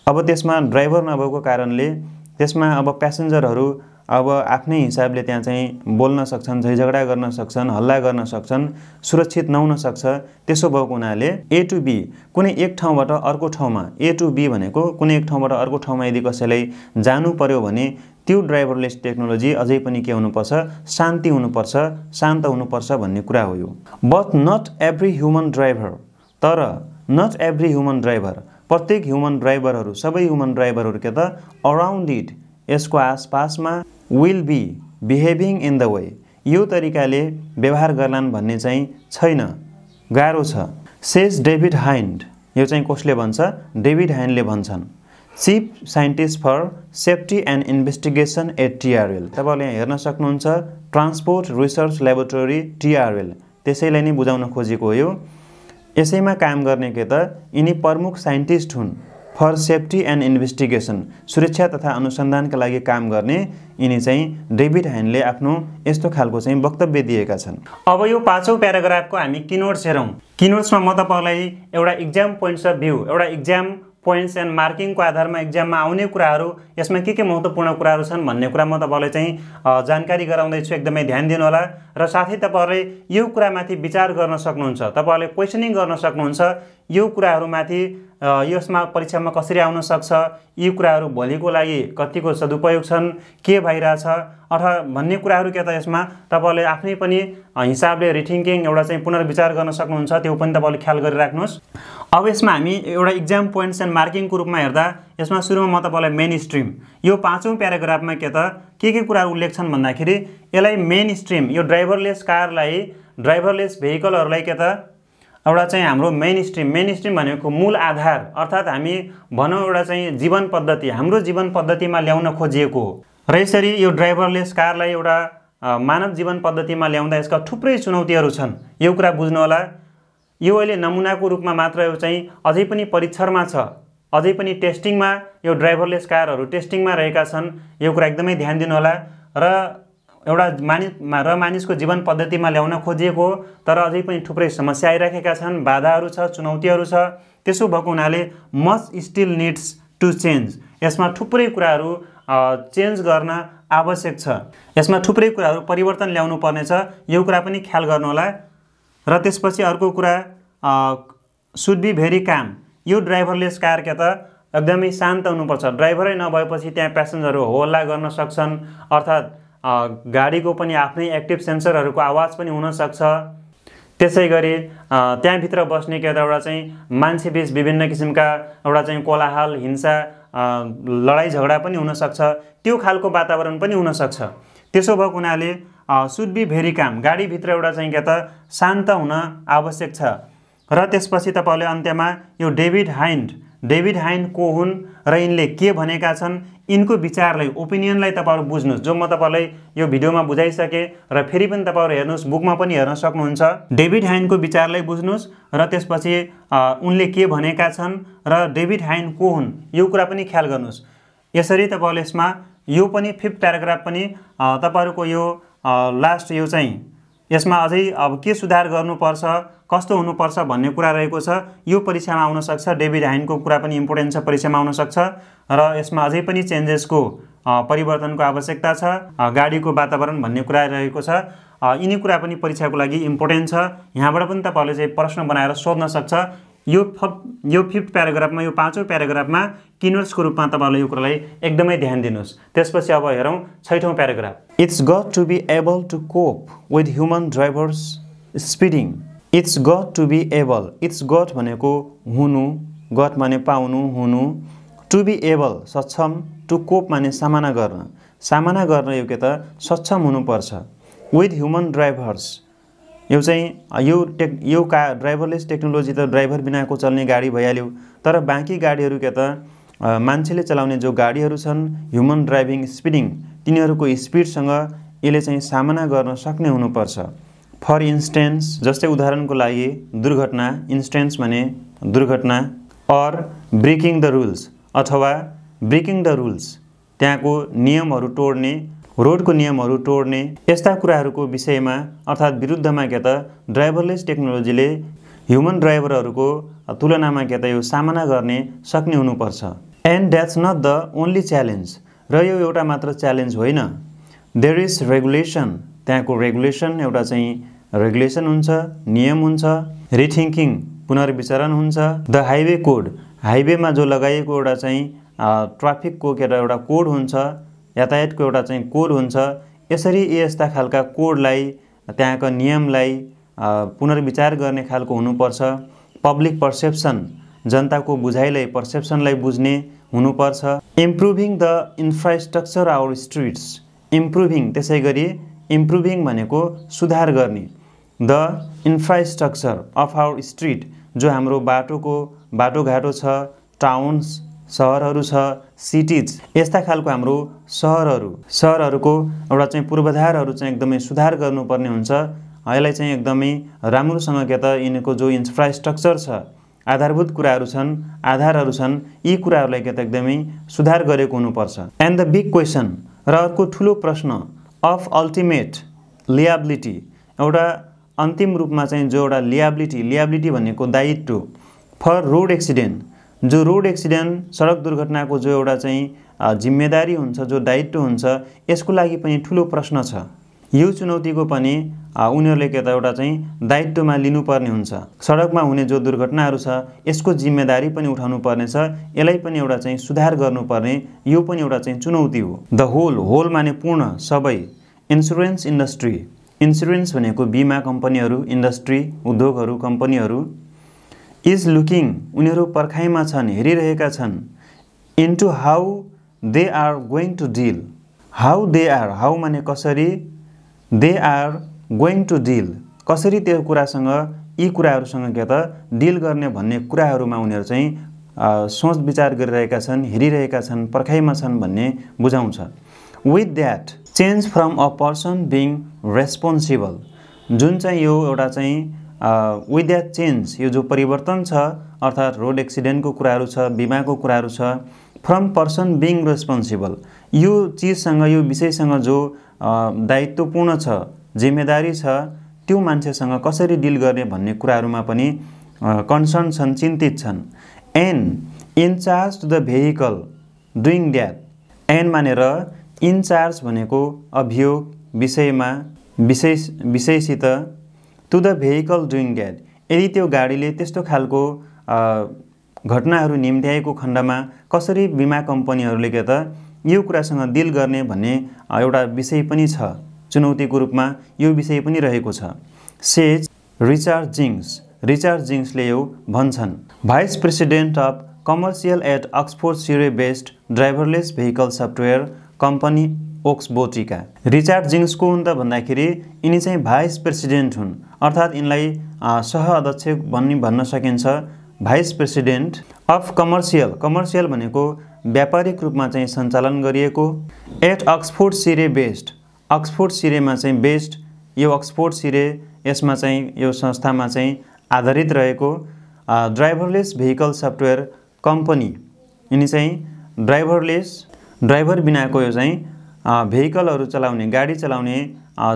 अब त्यसमा ड्राइभर नभएको कारणले त्यसमा अब प्यासेन्जरहरू अब आफ्नै हिसाबले त्यहाँ चाहिँ बोल्न सक्छन् झैझगडा गर्न सक्छन् हल्ला गर्न सक्छन् सुरक्षित नहुन सक्छ त्यसो भएको हुनाले ए टु बी कुनै एक ठाउँबाट अर्को ठाउँमा ए टु बी भनेको कुनै एक ठाउँबाट अर्को ठाउँमा यदि कसैलाई जानु पर्यो भने त्यो ड्राइभरलेस टेक्नोलोजी अझै पनि के हुनुपर्छ शान्ति हुनुपर्छ शान्त हुनुपर्छ भन्ने कुरा हो यो but not every human driver तर नट एभ्री ह्युमन ड्राइभर प्रत्येक ह्युमन ड्राइभरहरू सबै ह्युमन ड्राइभरहरू के त अराउन्ड इट यसको आसपासमा will be behaving in the way यो तरिकाले व्यवहार गर्लान् भन्ने चाहिँ छैन गाह्रो छ सेज डेभिड हाइन्ड यो चाहिँ कसले भन्छ डेभिड हाइन्डले भन्छन् chief scientist for safety and investigation at TRL तपाईँहरूले यहाँ हेर्न सक्नुहुन्छ ट्रान्सपोर्ट रिसर्च ल्याबोरेटोरी टिआरएल त्यसैलाई नै बुझाउन खोजेको हो यो यसैमा काम गर्ने के त यिनी प्रमुख साइन्टिस्ट हुन् फर सेफ्टी एन्ड इन्भेस्टिगेसन सुरक्षा तथा अनुसन्धानका लागि काम गर्ने यिनी चाहिँ डेभिड ह्यान्डले आफ्नो यस्तो खालको चाहिँ वक्तव्य दिएका छन् अब यो पाँचौँ प्याराग्राफको हामी किनोट्स हेरौँ किनोट्समा म तपाईँलाई एउटा इक्जाम पोइन्ट्स अफ भ्यू एउटा इक्जाम पोइन्ट्स एन्ड मार्किङको आधारमा इक्जाममा आउने कुराहरू यसमा के के महत्त्वपूर्ण कुराहरू छन् भन्ने कुरा म तपाईँलाई चाहिँ जानकारी गराउँदैछु एकदमै ध्यान दिनुहोला र साथै तपाईँहरूले यो कुरामाथि विचार गर्न सक्नुहुन्छ तपाईँहरूले क्वेसनिङ गर्न सक्नुहुन्छ यो कुराहरूमाथि यसमा परीक्षामा कसरी आउन सक्छ यी कुराहरू भोलिको लागि कतिको सदुपयोग छन् के भइरहेछ अथवा भन्ने कुराहरू के त यसमा तपाईँले आफ्नै पनि हिसाबले रिथिङ्किङ एउटा चाहिँ पुनर्विचार गर्न सक्नुहुन्छ त्यो पनि तपाईँले ख्याल गरिराख्नुहोस् अब यसमा हामी एउटा इक्जाम पोइन्ट्स एन्ड मार्किङको रूपमा हेर्दा यसमा सुरुमा म तपाईँलाई मेन स्ट्रिम यो पाँचौँ प्याराग्राफमा के त के के कुराहरू उल्लेख छन् भन्दाखेरि यसलाई मेन स्ट्रिम यो ड्राइभरलेस कारलाई ड्राइभरलेस भेहिकलहरूलाई के त एउटा चाहिँ हाम्रो मेन स्ट्रिम मेन स्ट्रिम भनेको मूल आधार अर्थात् हामी भनौँ एउटा चाहिँ जीवन पद्धति हाम्रो जीवन पद्धतिमा ल्याउन खोजिएको हो र यसरी यो ड्राइभरलेस कारलाई एउटा मानव जीवन पद्धतिमा ल्याउँदा यसका थुप्रै चुनौतीहरू छन् यो कुरा बुझ्नु होला यो अहिले नमुनाको रूपमा मात्र यो चाहिँ अझै पनि परीक्षणमा छ अझै पनि टेस्टिङमा यो ड्राइभरलेस कारहरू टेस्टिङमा रहेका छन् यो कुरा एकदमै ध्यान दिनुहोला र एउटा मानिस र मानिसको जीवन पद्धतिमा ल्याउन खोजिएको तर अझै पनि थुप्रै समस्या आइराखेका छन् बाधाहरू छ चुनौतीहरू छ त्यसो भएको हुनाले must still needs to change यसमा थुप्रै कुराहरू चेन्ज गर्न आवश्यक छ यसमा थुप्रै कुराहरू परिवर्तन ल्याउनु पर्नेछ यो कुरा पनि ख्याल गर्नुहोला र त्यसपछि अर्को कुरा सुड बी भेरी काम यो ड्राइभरलेस कार क्या त एकदमै शान्त हुनुपर्छ ड्राइभरै नभएपछि त्यहाँ प्यासेन्जरहरू होल्ला गर्न सक्छन् अर्थात् गाडीको पनि आफ्नै एक्टिभ सेन्सरहरूको आवाज पनि हुनसक्छ त्यसै गरी त्यहाँभित्र बस्ने के एउटा चाहिँ मान्छेबिच विभिन्न किसिमका एउटा चाहिँ कोलाहल हिंसा लडाइँ झगडा पनि हुनसक्छ त्यो खालको वातावरण पनि हुनसक्छ त्यसो भएको हुनाले सुड बी भेरी काम गाडीभित्र एउटा चाहिँ के त शान्त हुन आवश्यक छ र त्यसपछि तपाईँले अन्त्यमा यो डेभिड हाइन्ड डेभिड हाइन्ड को हुन् र यिनले के भनेका छन् यिनको विचारलाई ओपिनियनलाई तपाईँहरू बुझ्नुहोस् जो म तपाईँलाई यो भिडियोमा बुझाइसकेँ र फेरि पनि तपाईँहरू हेर्नुहोस् बुकमा पनि हेर्न सक्नुहुन्छ डेभिड हाइनको विचारलाई बुझ्नुहोस् र त्यसपछि उनले के भनेका छन् र डेभिड हाइन को हुन् यो कुरा पनि ख्याल गर्नुहोस् यसरी तपाईँहरूले यसमा यो पनि फिफ्थ प्याराग्राफ पनि तपाईँहरूको यो लास्ट यो चाहिँ यसमा अझै अब के सुधार गर्नुपर्छ कस्तो हुनुपर्छ भन्ने कुरा रहेको छ यो परीक्षामा आउनसक्छ डेभिड हाइनको कुरा पनि इम्पोर्टेन्ट छ परीक्षामा आउनसक्छ र यसमा अझै पनि चेन्जेसको परिवर्तनको आवश्यकता छ गाडीको वातावरण भन्ने कुरा रहेको छ यिनी कुरा पनि परीक्षाको लागि इम्पोर्टेन्ट छ यहाँबाट पनि तपाईँहरूले चाहिँ प्रश्न बनाएर सोध्न सक्छ यो फ यो फिफ्थ प्याराग्राफमा यो पाँचौँ प्याराग्राफमा किनर्सको रूपमा तपाईँहरूले यो कुरालाई एकदमै ध्यान दिनुहोस् त्यसपछि अब हेरौँ छैठौँ paragraph it's got to be able to cope with human drivers speeding it's got to be able it's got भनेको हुनु गट माने पाउनु हुनु टु बी एबल सक्षम टु कोप माने सामना गर्न सामना गर्न योग्यता सक्षम हुनुपर्छ विथ ह्युमन ड्राइभर्स यो चाहिँ यो टेक् यो का ड्राइभरलेस टेक्नोलोजी त ड्राइभर बिनाको चल्ने गाडी भइहाल्यो तर बाँकी गाडीहरू के त मान्छेले चलाउने जो गाडीहरू छन् ह्युमन ड्राइभिङ स्पिडिङ तिनीहरूको स्पिडसँग यसले चाहिँ सामना गर्न सक्ने हुनुपर्छ फर इन्स्टेन्स जस्तै उदाहरणको लागि दुर्घटना इन्स्टेन्स भने दुर्घटना अर ब्रेकिङ द रुल्स अथवा ब्रेकिङ द रुल्स त्यहाँको नियमहरू तोड्ने रोडको नियमहरू तोड्ने यस्ता कुराहरूको विषयमा अर्थात् विरुद्धमा क्या त ड्राइभरलेस टेक्नोलोजीले ह्युमन ड्राइभरहरूको तुलनामा क्या त यो सामना गर्ने सक्ने हुनुपर्छ and that's not the only challenge र यो एउटा मात्र च्यालेन्ज होइन देयर इज रेगुलेसन त्यहाँको रेगुलेसन एउटा चाहिँ रेगुलेसन हुन्छ नियम हुन्छ रिथिङ्किङ पुनर्विचारण हुन्छ द हाइवे कोड हाइवेमा जो लगाइएको एउटा चाहिँ ट्राफिकको के एउटा कोड हुन्छ यातायातको एउटा चाहिँ कोड हुन्छ यसरी यस्ता खालका कोडलाई त्यहाँको नियमलाई पुनर्विचार गर्ने खालको हुनुपर्छ पब्लिक पर्सेप्सन जनताको बुझाइलाई पर्सेप्सनलाई बुझ्ने हुनुपर्छ improving the infrastructure our streets improving त्यसै गरी इम्प्रुभिङ भनेको सुधार गर्ने the infrastructure of our street जो हाम्रो बाटोको बाटोघाटो छ टाउन्स सहरहरू छ सिटिज यस्ता खालको हाम्रो सहरहरू सहरहरूको एउटा चाहिँ पूर्वाधारहरू चाहिँ एकदमै सुधार गर्नुपर्ने हुन्छ यसलाई चाहिँ एकदमै राम्रोसँग के त यिनीहरूको जो इन्फ्रास्ट्रक्चर छ आधारभूत कुराहरू छन् आधारहरू छन् यी कुराहरूलाई के त एकदमै सुधार गरेको हुनुपर्छ एन्ड द बिग क्वेसन र अर्को ठुलो प्रश्न अफ अल्टिमेट लियाबिलिटी एउटा अन्तिम रूपमा चाहिँ जो एउटा लियाबिलिटी लियाबिलिटी भनेको दायित्व फर रोड एक्सिडेन्ट जो रोड एक्सिडेन्ट सडक दुर्घटनाको जो एउटा चाहिँ जिम्मेदारी हुन्छ जो दायित्व हुन्छ यसको लागि पनि ठुलो प्रश्न छ यो चुनौतीको पनि उनीहरूले के त एउटा चाहिँ दायित्वमा लिनुपर्ने हुन्छ सडकमा हुने जो दुर्घटनाहरू छ यसको जिम्मेदारी पनि उठाउनु पर्नेछ यसलाई पनि एउटा चाहिँ सुधार गर्नुपर्ने यो पनि एउटा चाहिँ चुनौती हो द होल होल माने पूर्ण सबै इन्सुरेन्स इन्डस्ट्री इन्सुरेन्स भनेको बिमा कम्पनीहरू इन्डस्ट्री उद्योगहरू कम्पनीहरू इज लुकिङ उनीहरू पर्खाइमा छन् हेरिरहेका छन् into how they are going to deal how they are how माने कसरी they are going to deal कसरी त्यो कुरासँग यी कुराहरूसँग के त डिल गर्ने भन्ने कुराहरूमा उनीहरू चाहिँ सोच विचार गरिरहेका छन् हेरिरहेका छन् पर्खाइमा छन् भन्ने बुझाउँछ with that change from a person being responsible जुन चाहिँ यो एउटा चाहिँ विथ द्याट चेन्ज यो जो परिवर्तन छ अर्थात् रोड एक्सिडेन्टको कुराहरू छ बिमाको कुराहरू छ फ्रम पर्सन बिङ रेस्पोन्सिबल यो चिजसँग यो विषयसँग जो दायित्वपूर्ण छ जिम्मेदारी छ त्यो मान्छेसँग कसरी डिल गर्ने भन्ने कुराहरूमा पनि कन्सर्न छन् चिन्तित छन् an in charge to the vehicle doing that an मानेर इन्चार्ज भनेको अभियोग विषयमा विशेष विषयसित to the vehicle doing that यदि त्यो गाडीले त्यस्तो खालको घटनाहरू निम्त्याएको खण्डमा कसरी बिमा कम्पनीहरूले के त यो कुरासँग डिल गर्ने भन्ने एउटा विषय पनि छ चुनौतीको रूपमा यो विषय पनि रहेको छ सेज रिचार्ड जिङ्स रिचार्ड जिङ्सले यो भन्छन् vice president of commercial at Oxford Surrey based driverless vehicle software company Oxbotica Richard Jinks को हुन् त भन्दाखेरि यिनी चाहिँ भाइस प्रेसिडेन्ट हुन् अर्थात् यिनलाई सह अध्यक्ष भन्ने भन्न सकिन्छ vice president of commercial commercial भनेको व्यापारिक रूपमा चाहिँ सञ्चालन गरिएको at Oxford Surrey based Oxford सिरेमा चाहिँ बेस्ड यो अक्सफोर्ड सिरे यसमा चाहिँ यो संस्थामा चाहिँ आधारित रहेको ड्राइभरलेस भेहिकल सफ्टवेयर कम्पनी यिनी चाहिँ ड्राइभरलेस ड्राइभर बिनाको यो चाहिँ भेहिकलहरू चलाउने गाडी चलाउने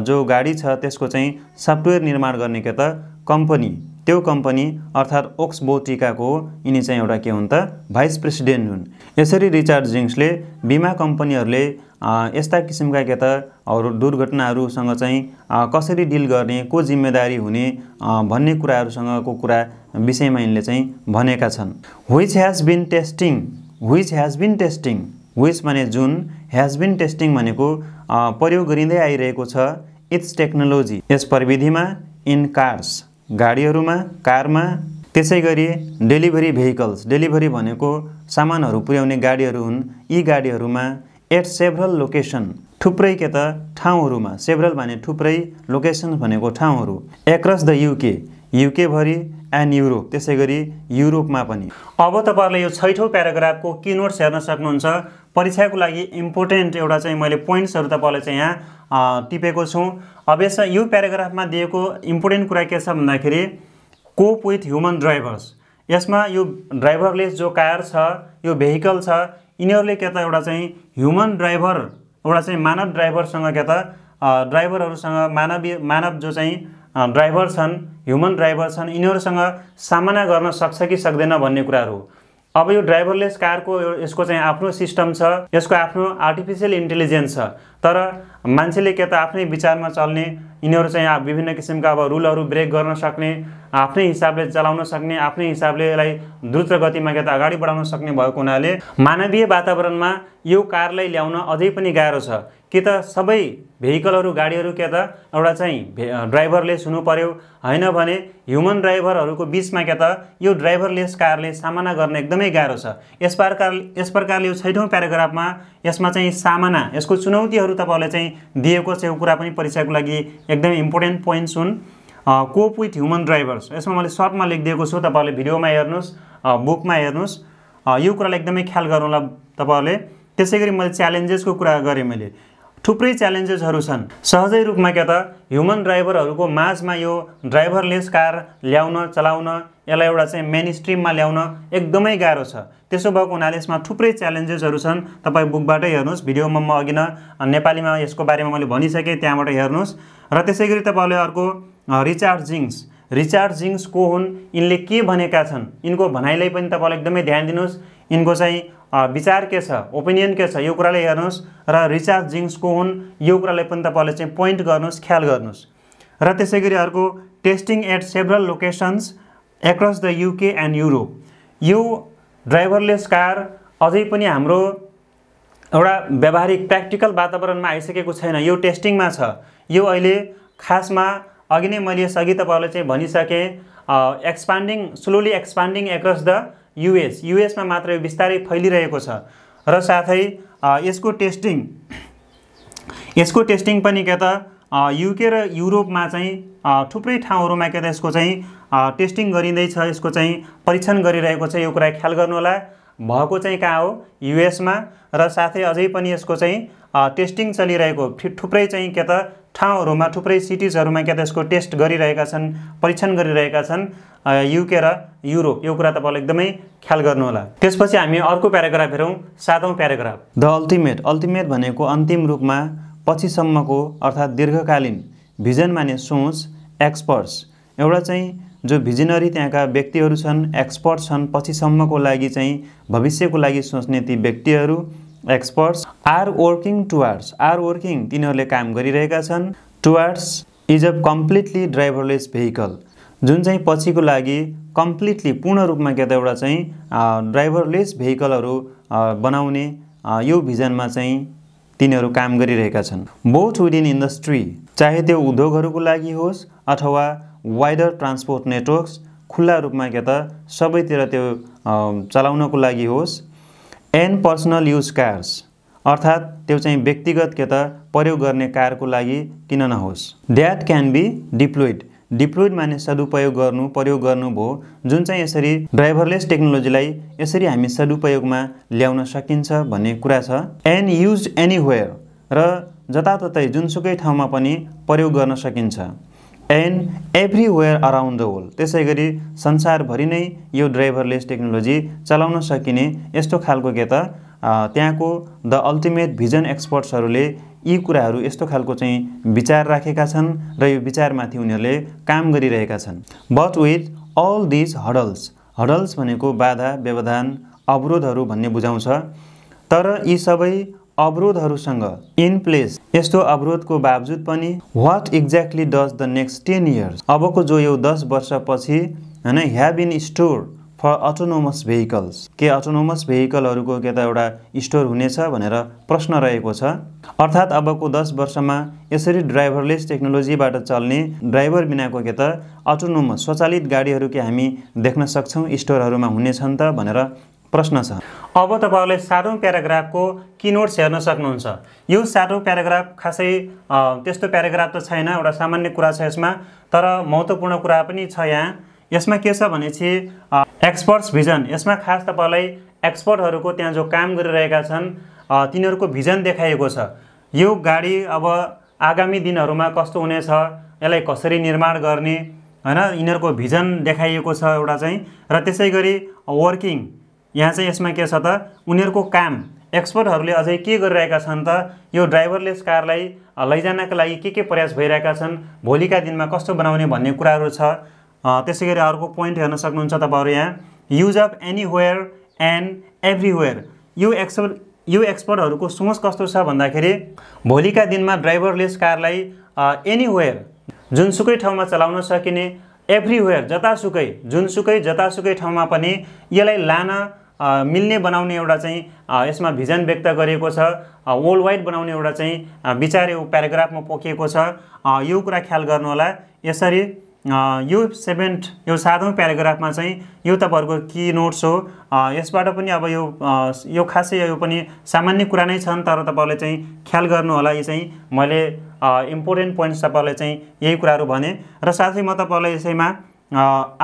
जो गाडी छ त्यसको चाहिँ सफ्टवेयर निर्माण गर्ने के त कम्पनी त्यो कम्पनी अर्थात् ओक्स बोटिकाको यिनी चाहिँ एउटा के हुन् त भाइस प्रेसिडेन्ट हुन् यसरी रिचार्ड जिङ्सले बिमा कम्पनीहरूले यस्ता किसिमका के त अरू दुर्घटनाहरूसँग चाहिँ कसरी डिल गर्ने को जिम्मेदारी हुने भन्ने कुराहरूसँगको कुरा विषयमा यिनले चाहिँ भनेका छन् which has been testing which has been testing which भने जुन ह्याज बिन टेस्टिङ भनेको प्रयोग गरिँदै आइरहेको छ इट्स टेक्नोलोजी यस प्रविधिमा इन कार्स गाडीहरूमा कारमा त्यसै गरी डेलिभरी भेहिकल्स डेलिभरी भनेको सामानहरू पुर्याउने गाडीहरू हुन् यी गाडीहरूमा एट सेभरल लोकेसन थुप्रै के त ठाउँहरूमा सेभरल भने थुप्रै लोकेसन भनेको ठाउँहरू एक्रस द युके युकेभरि एन्ड युरोप त्यसै गरी युरोपमा पनि अब तपाईँहरूले यो छैठौँ प्याराग्राफको नोट्स हेर्न सक्नुहुन्छ परीक्षाको लागि इम्पोर्टेन्ट एउटा चाहिँ मैले पोइन्ट्सहरू तपाईँलाई चाहिँ यहाँ टिपेको छु अब यस यो प्याराग्राफमा दिएको इम्पोर्टेन्ट कुरा के छ भन्दाखेरि कोप विथ ह्युमन ड्राइभर्स यसमा यो ड्राइभरले जो कार छ यो भेहिकल छ यिनीहरूले क्या त एउटा चाहिँ ह्युमन ड्राइभर एउटा चाहिँ मानव ड्राइभरसँग क्या त ड्राइभरहरूसँग मानवीय मानव जो चाहिँ ड्राइभर छन् ह्युमन ड्राइभर छन् यिनीहरूसँग सामना गर्न सक्छ कि सक्दैन भन्ने कुराहरू अब यो ड्राइभरलेस कारको यसको चाहिँ आफ्नो सिस्टम छ यसको आफ्नो आर्टिफिसियल इन्टेलिजेन्स छ तर मान्छेले के त आफ्नै विचारमा चल्ने यिनीहरू चाहिँ विभिन्न किसिमका अब रुलहरू ब्रेक गर्न सक्ने आफ्नै हिसाबले चलाउन सक्ने आफ्नै हिसाबले यसलाई द्रुत गतिमा के त अगाडि बढाउन सक्ने भएको हुनाले मानवीय वातावरणमा यो कारलाई ल्याउन अझै पनि गाह्रो छ कि त सबै भेहिकलहरू गाडीहरू के त एउटा चाहिँ ड्राइभरले सुन्नु पर्यो होइन भने ह्युमन ड्राइभरहरूको बिचमा के त यो ड्राइभरलेस कारले सामना गर्न एकदमै गाह्रो छ यस प्रकार यस प्रकारले यो छैठौँ प्याराग्राफमा यसमा चाहिँ सामना यसको चुनौतीहरू अरू तपाईँहरूले चाहिँ दिएको चाहिँ कुरा पनि परीक्षाको लागि एकदमै इम्पोर्टेन्ट पोइन्ट्स हुन् कोप विथ ह्युमन ड्राइभर्स यसमा मैले सर्टमा लेखिदिएको छु तपाईँहरूले भिडियोमा हेर्नुहोस् बुकमा हेर्नुहोस् यो कुरालाई एकदमै ख्याल गर्नुहोला तपाईँहरूले त्यसै गरी मैले च्यालेन्जेसको कुरा गरेँ मैले थुप्रै च्यालेन्जेसहरू छन् सहजै रूपमा क्या त ह्युमन ड्राइभरहरूको माझमा यो ड्राइभरलेस कार ल्याउन चलाउन यसलाई एउटा चाहिँ मेन स्ट्रिममा ल्याउन एकदमै गाह्रो छ त्यसो भएको हुनाले यसमा थुप्रै च्यालेन्जेसहरू छन् तपाईँ बुकबाटै हेर्नुहोस् भिडियोमा म अघि नेपालीमा यसको बारेमा मैले भनिसकेँ त्यहाँबाट हेर्नुहोस् र त्यसै गरी तपाईँले अर्को रिचार्ड जिङ्स रिचार्ड जिङ्स को हुन् यिनले के भनेका छन् यिनको भनाइलाई पनि तपाईँलाई एकदमै ध्यान दिनुहोस् यिनको चाहिँ विचार के छ ओपिनियन के छ यो कुराले हेर्नुहोस् र रिचार्ज जिङ्सको हुन् यो कुरालाई पनि तपाईँले चाहिँ पोइन्ट गर्नुहोस् ख्याल गर्नुहोस् र त्यसै गरी अर्को testing at several locations across the UK and Europe यो ड्राइभरलेस कार अझै पनि हाम्रो एउटा व्यावहारिक प्र्याक्टिकल वातावरणमा आइसकेको छैन यो टेस्टिङमा छ यो अहिले खासमा अघि नै मैले यसअघि तपाईँहरूलाई चाहिँ भनिसकेँ expanding slowly expanding across the US युएसमा मात्र यो बिस्तारै फैलिरहेको छ र साथै यसको टेस्टिङ यसको टेस्टिङ पनि के त युके र युरोपमा चाहिँ थुप्रै ठाउँहरूमा के त यसको चाहिँ टेस्टिङ गरिँदैछ यसको चाहिँ परीक्षण गरिरहेको छ यो कुरा ख्याल गर्नुहोला भएको चाहिँ कहाँ हो युएसमा र साथै अझै पनि यसको चाहिँ टेस्टिङ चलिरहेको थुप्रै चाहिँ के त ठाउँहरूमा थुप्रै सिटिजहरूमा के त यसको टेस्ट गरिरहेका छन् परीक्षण गरिरहेका छन् युके र युरोप यो कुरा तपाईँले एकदमै ख्याल गर्नुहोला त्यसपछि हामी अर्को प्याराग्राफ हेरौँ सातौँ प्याराग्राफ द अल्टिमेट अल्टिमेट भनेको अन्तिम रूपमा पछिसम्मको अर्थात् दीर्घकालीन भिजन माने सोच एक्सपर्ट्स एउटा चाहिँ जो भिजनरी त्यहाँका व्यक्तिहरू छन् एक्सपर्ट्स छन् पछिसम्मको लागि चाहिँ भविष्यको लागि सोच्ने ती व्यक्तिहरू experts are working towards are working तिनीहरूले काम गरिरहेका छन् towards is a completely driverless vehicle जुन चाहिँ पछिको लागि कम्प्लिटली पूर्ण रूपमा के त एउटा चाहिँ ड्राइभरलेस भेहिकलहरू बनाउने यो भिजनमा चाहिँ तिनीहरू काम गरिरहेका छन् बोथ विद इन इन्डस्ट्री चाहे त्यो उद्योगहरूको लागि होस् अथवा वाइडर ट्रान्सपोर्ट नेटवर्क्स खुल्ला रूपमा के त सबैतिर त्यो चलाउनको लागि होस् एन्ड पर्सनल युज कार्स अर्थात् त्यो चाहिँ व्यक्तिगत के त प्रयोग गर्ने कारको लागि किन नहोस् that can be deployed deployed माने सदुपयोग गर्नु प्रयोग गर्नुभयो जुन चाहिँ यसरी ड्राइभरलेस टेक्नोलोजीलाई यसरी हामी सदुपयोगमा ल्याउन सकिन्छ भन्ने कुरा छ एन्ड युज वेयर र जताततै जुनसुकै ठाउँमा पनि प्रयोग गर्न सकिन्छ and everywhere around the world त्यसै गरी संसारभरि नै यो ड्राइभरलेस टेक्नोलोजी चलाउन सकिने यस्तो खालको के त त्यहाँको द अल्टिमेट भिजन एक्सपर्ट्सहरूले यी कुराहरू यस्तो खालको चाहिँ विचार राखेका छन् र यो विचारमाथि उनीहरूले काम गरिरहेका छन् but with all this hurdles hurdles भनेको बाधा व्यवधान अवरोधहरू भन्ने बुझाउँछ तर यी सबै अवरोधहरूसँग इन प्लेस यस्तो अवरोधको बावजुद पनि what exactly does the next ten years अबको जो यो दस वर्षपछि होइन have in store for autonomous vehicles के अटोनोमस भेहिकलहरूको के त एउटा स्टोर हुनेछ भनेर प्रश्न रहेको छ अर्थात् अबको दस वर्षमा यसरी ड्राइभरलेस टेक्नोलोजीबाट चल्ने ड्राइभर बिनाको के त अटोनोमस स्वचालित गाडीहरू के हामी देख्न सक्छौँ स्टोरहरूमा हुनेछन् त भनेर प्रश्न छ अब तपाईँहरूले सातौँ प्याराग्राफको किनोट्स हेर्न सक्नुहुन्छ यो सातौँ प्याराग्राफ खासै त्यस्तो प्याराग्राफ त छैन एउटा सामान्य कुरा छ यसमा तर महत्त्वपूर्ण कुरा पनि छ यहाँ यसमा के छ भनेपछि एक्सपर्ट्स भिजन यसमा खास तपाईँलाई एक्सपर्टहरूको त्यहाँ जो काम गरिरहेका छन् तिनीहरूको भिजन देखाइएको छ यो गाडी अब आगामी दिनहरूमा कस्तो हुनेछ यसलाई कसरी निर्माण गर्ने होइन यिनीहरूको भिजन देखाइएको छ एउटा चाहिँ र त्यसै गरी वर्किङ यहाँ चाहिँ यसमा के छ त उनीहरूको काम एक्सपर्टहरूले अझै के गरिरहेका छन् त यो ड्राइभरलेस कारलाई लैजानका लागि के के प्रयास भइरहेका छन् भोलिका दिनमा कस्तो बनाउने भन्ने कुराहरू छ त्यसै गरी अर्को पोइन्ट हेर्न सक्नुहुन्छ तपाईँहरू यहाँ use of anywhere and everywhere यो एक्सपर्ट यो एक्सपर्टहरूको सोच कस्तो छ भन्दाखेरि भोलिका दिनमा ड्राइभरलेस कारलाई एनीवेयर जुनसुकै ठाउँमा चलाउन सकिने एभ्रिवेयर जतासुकै जुनसुकै जतासुकै ठाउँमा पनि यसलाई लान मिल्ने बनाउने एउटा चाहिँ यसमा भिजन व्यक्त गरिएको छ वर्ल्ड वाइड बनाउने एउटा चाहिँ विचार यो प्याराग्राफमा पोखिएको छ यो कुरा ख्याल गर्नुहोला यसरी यो सेभेन्थ यो सातौँ प्याराग्राफमा चाहिँ यो तपाईँहरूको कि नोट्स हो यसबाट पनि अब यो यो खासै यो पनि सामान्य कुरा नै छन् तर तपाईँहरूले चाहिँ ख्याल गर्नु होला यो चाहिँ मैले इम्पोर्टेन्ट पोइन्ट्स तपाईँहरूले चाहिँ यही कुराहरू भने र साथै म तपाईँहरूलाई यसैमा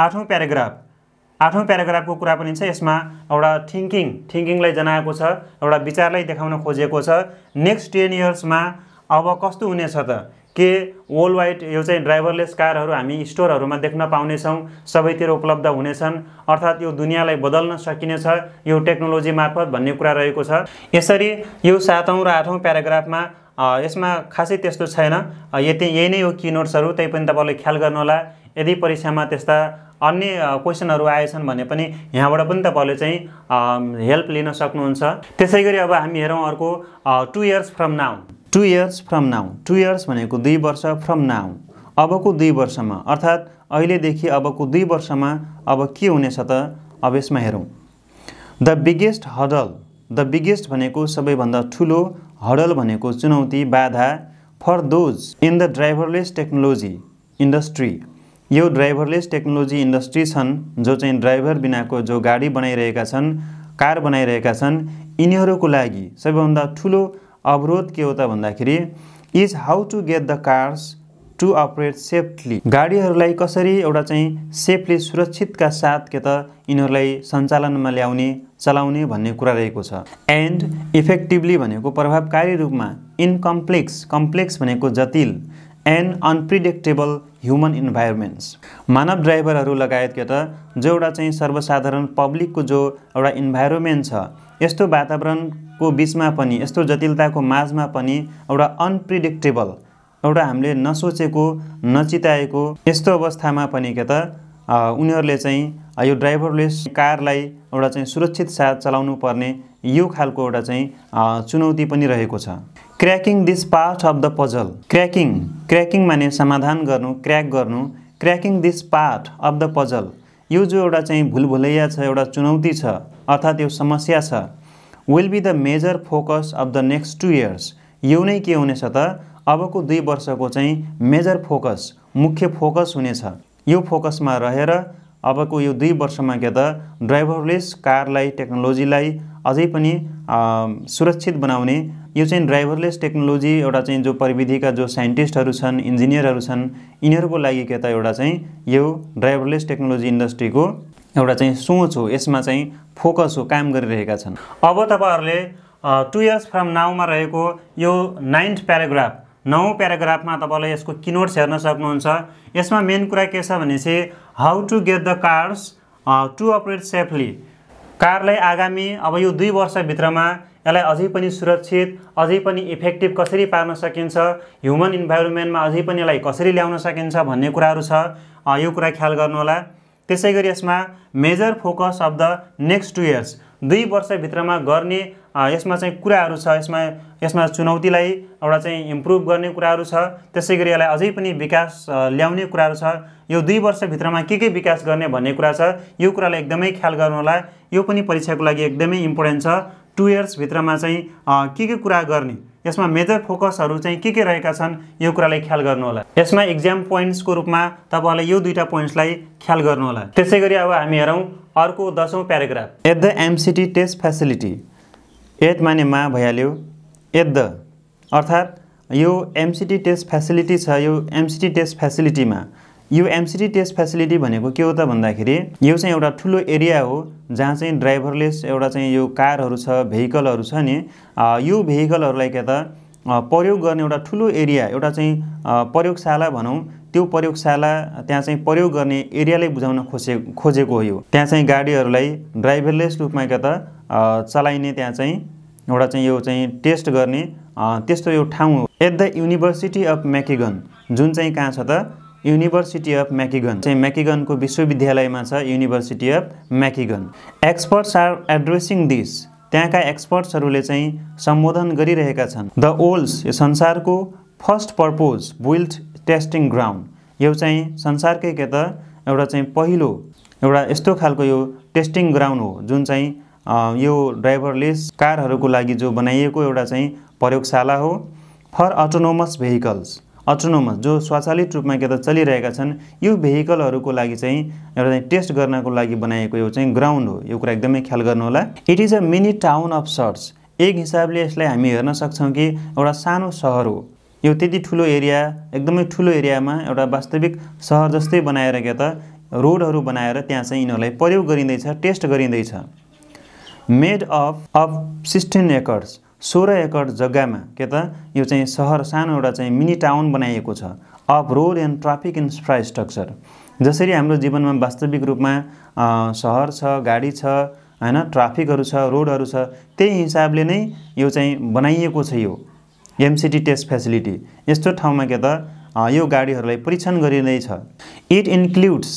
आठौँ प्याराग्राफ आठौँ प्याराग्राफको कुरा पनि छ यसमा एउटा थिङ्किङ थिङ्किङलाई जनाएको छ एउटा विचारलाई देखाउन खोजेको छ नेक्स्ट टेन इयर्समा अब कस्तो हुनेछ त के ओल वाइट यो चाहिँ ड्राइभरलेस कारहरू हामी स्टोरहरूमा देख्न पाउनेछौँ सबैतिर उपलब्ध हुनेछन् अर्थात् यो दुनियाँलाई बदल्न सकिनेछ यो टेक्नोलोजी मार्फत भन्ने कुरा रहेको छ यसरी यो सातौँ र आठौँ प्याराग्राफमा यसमा खासै त्यस्तो छैन यति यही नै हो किनोट्सहरू त्यही पनि तपाईँले ख्याल गर्नुहोला यदि परीक्षामा त्यस्ता अन्य क्वेसनहरू आएछन् भने पनि यहाँबाट पनि तपाईँले चाहिँ हेल्प लिन सक्नुहुन्छ त्यसै गरी अब हामी हेरौँ अर्को two years from now two years from now two years भनेको दुई वर्ष फ्रम नाउ अबको दुई वर्षमा अर्थात् अहिलेदेखि अबको दुई वर्षमा अब के हुनेछ त अब यसमा हेरौँ the biggest hurdle the biggest भनेको सबैभन्दा ठुलो हडल भनेको चुनौती बाधा for those in the driverless technology industry यो ड्राइभरलेस टेक्नोलोजी इन्डस्ट्री छन् जो चाहिँ ड्राइभर बिनाको जो गाडी बनाइरहेका छन् कार बनाइरहेका छन् यिनीहरूको लागि सबैभन्दा ठुलो अवरोध के हो त भन्दाखेरि is how to get the cars to operate safely गाडीहरूलाई कसरी एउटा चाहिँ सेफली सुरक्षितका साथ के त यिनीहरूलाई सञ्चालनमा ल्याउने चलाउने भन्ने कुरा रहेको छ एन्ड इफेक्टिभली भनेको प्रभावकारी रूपमा इनकम्प्लेक्स कम्प्लेक्स भनेको जटिल एन्ड अनप्रिडिक्टेबल ह्युमन इन्भाइरोमेन्ट्स मानव ड्राइभरहरू के त जो एउटा चाहिँ सर्वसाधारण पब्लिकको जो एउटा इन्भाइरोमेन्ट छ यस्तो वातावरणको बिचमा पनि यस्तो जटिलताको माझमा पनि एउटा अनप्रिडिक्टेबल एउटा हामीले नसोचेको नचिताएको यस्तो अवस्थामा पनि के त उनीहरूले चाहिँ यो ड्राइभरले कारलाई एउटा चाहिँ सुरक्षित साथ चलाउनु पर्ने यो खालको एउटा चाहिँ चुनौती पनि रहेको छ cracking this part of the puzzle cracking cracking माने समाधान गर्नु क्र्याक गर्नु cracking this part of the puzzle यो जो एउटा चाहिँ भुलभुलैया छ एउटा चुनौती छ अर्थात् यो समस्या छ will be the major focus of the next two years यो नै के हुनेछ त अबको दुई वर्षको चाहिँ मेजर फोकस मुख्य फोकस हुनेछ यो फोकसमा रहेर अबको यो दुई वर्षमा क्या त ड्राइभरलेस कारलाई टेक्नोलोजीलाई अझै पनि सुरक्षित बनाउने यो चाहिँ ड्राइभरलेस टेक्नोलोजी एउटा चाहिँ जो प्रविधिका जो साइन्टिस्टहरू छन् इन्जिनियरहरू छन् यिनीहरूको लागि के त एउटा चाहिँ यो ड्राइभरलेस टेक्नोलोजी इन्डस्ट्रीको एउटा चाहिँ सोच हो यसमा चाहिँ फोकस हो काम गरिरहेका छन् अब तपाईँहरूले टु इयर्स फ्रम नाउमा रहेको यो नाइन्थ प्याराग्राफ नौ प्याराग्राफमा तपाईँले यसको किनोट्स हेर्न सक्नुहुन्छ यसमा मेन कुरा के छ भने चाहिँ how to get the cars to operate safely कारलाई आगामी अब यो दुई वर्षभित्रमा यसलाई अझै पनि सुरक्षित अझै पनि इफेक्टिभ कसरी पार्न सकिन्छ ह्युमन इन्भाइरोमेन्टमा अझै पनि यसलाई कसरी ल्याउन सकिन्छ भन्ने कुराहरू छ यो कुरा ख्याल गर्नुहोला त्यसै गरी यसमा major focus of the next two years दुई वर्षभित्रमा गर्ने यसमा चाहिँ कुराहरू छ यसमा यसमा चुनौतीलाई एउटा चाहिँ इम्प्रुभ गर्ने कुराहरू छ त्यसै गरी यसलाई अझै पनि विकास ल्याउने कुराहरू छ यो दुई वर्षभित्रमा के के विकास गर्ने भन्ने कुरा छ यो कुरालाई एकदमै ख्याल गर्नुहोला यो पनि परीक्षाको लागि एकदमै इम्पोर्टेन्ट छ टु इयर्सभित्रमा चाहिँ के के कुरा गर्ने यसमा मेजर फोकसहरू चाहिँ के के रहेका छन् यो कुरालाई ख्याल गर्नुहोला यसमा इक्जाम पोइन्ट्सको रूपमा तपाईँहरूले यो दुईवटा पोइन्ट्सलाई ख्याल गर्नुहोला त्यसै गरी अब हामी हेरौँ अर्को दसौँ paragraph at the Mcity test facility at मानेमा भइहाल्यो एट द अर्थात् यो एमसिटी टेस्ट फेसिलिटी छ यो एमसिटी टेस्ट फेसिलिटीमा यो एमसिटी टेस्ट फेसिलिटी भनेको के हो त भन्दाखेरि यो चाहिँ एउटा ठुलो एरिया हो जहाँ चाहिँ ड्राइभरलेस एउटा चाहिँ यो कारहरू छ भेहिकलहरू छ नि यो भेहिकलहरूलाई के त प्रयोग गर्ने एउटा ठुलो एरिया एउटा चाहिँ प्रयोगशाला भनौँ त्यो प्रयोगशाला त्यहाँ चाहिँ प्रयोग गर्ने एरियालाई बुझाउन खोजे खोजेको हो यो त्यहाँ चाहिँ गाडीहरूलाई ड्राइभरलेस रूपमा के त चलाइने त्यहाँ चाहिँ एउटा चाहिँ यो चाहिँ टेस्ट गर्ने त्यस्तो यो ठाउँ हो at the University of Michigan जुन चाहिँ कहाँ छ त युनिभर्सिटी अफ म्याकिगन चाहिँ म्याकिगनको विश्वविद्यालयमा छ University of Michigan experts are addressing this त्यहाँका एक्सपर्ट्सहरूले चाहिँ सम्बोधन गरिरहेका छन् द ओल्ड्स यो संसारको first purpose built testing ground यो चाहिँ संसारकै के त एउटा चाहिँ पहिलो एउटा यस्तो खालको यो टेस्टिङ ग्राउन्ड हो जुन चाहिँ यो ड्राइभरलेस कारहरूको लागि जो बनाइएको एउटा चाहिँ प्रयोगशाला हो फर अटोनोमस भेहिकल्स अटोनोमस जो स्वचालित रूपमा के त चलिरहेका छन् यो भेहिकलहरूको लागि चाहिँ एउटा चाहिँ टेस्ट गर्नको लागि बनाएको यो चाहिँ ग्राउन्ड हो यो कुरा एकदमै ख्याल गर्नुहोला it is a mini town of sorts एक हिसाबले यसलाई हामी हेर्न सक्छौँ कि एउटा सानो सहर हो यो त्यति ठुलो एरिया एकदमै ठुलो एरियामा एउटा वास्तविक सहर जस्तै बनाएर के त रोडहरू बनाएर त्यहाँ चाहिँ यिनीहरूलाई प्रयोग गरिँदैछ टेस्ट गरिँदैछ made of of sixteen acres सोह्र एकड जग्गामा के त यो चाहिँ सहर सानो एउटा चाहिँ मिनी टाउन बनाइएको छ of road and traffic infrastructure जसरी हाम्रो जीवनमा वास्तविक रूपमा सहर छ गाडी छ होइन ट्राफिकहरू छ रोडहरू छ त्यही हिसाबले नै यो चाहिँ बनाइएको छ यो एमसिटी टेस्ट फेसिलिटी यस्तो ठाउँमा के त यो गाडीहरूलाई परीक्षण गरिँदैछ इट इन्क्लुड्स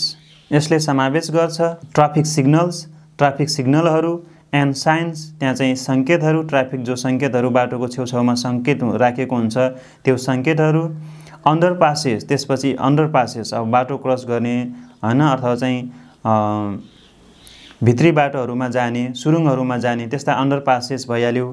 यसले समावेश गर्छ ट्राफिक सिग्नल्स ट्राफिक सिग्नलहरू एन्ड साइन्स त्यहाँ चाहिँ सङ्केतहरू ट्राफिक जो सङ्केतहरू बाटोको छेउछाउमा सङ्केत राखेको हुन्छ त्यो सङ्केतहरू अन्डर पासेस त्यसपछि अन्डर पासेस अब बाटो क्रस गर्ने होइन अथवा चाहिँ भित्री बाटोहरूमा जाने सुरुङहरूमा जाने त्यस्ता अन्डर पासेस भइहाल्यो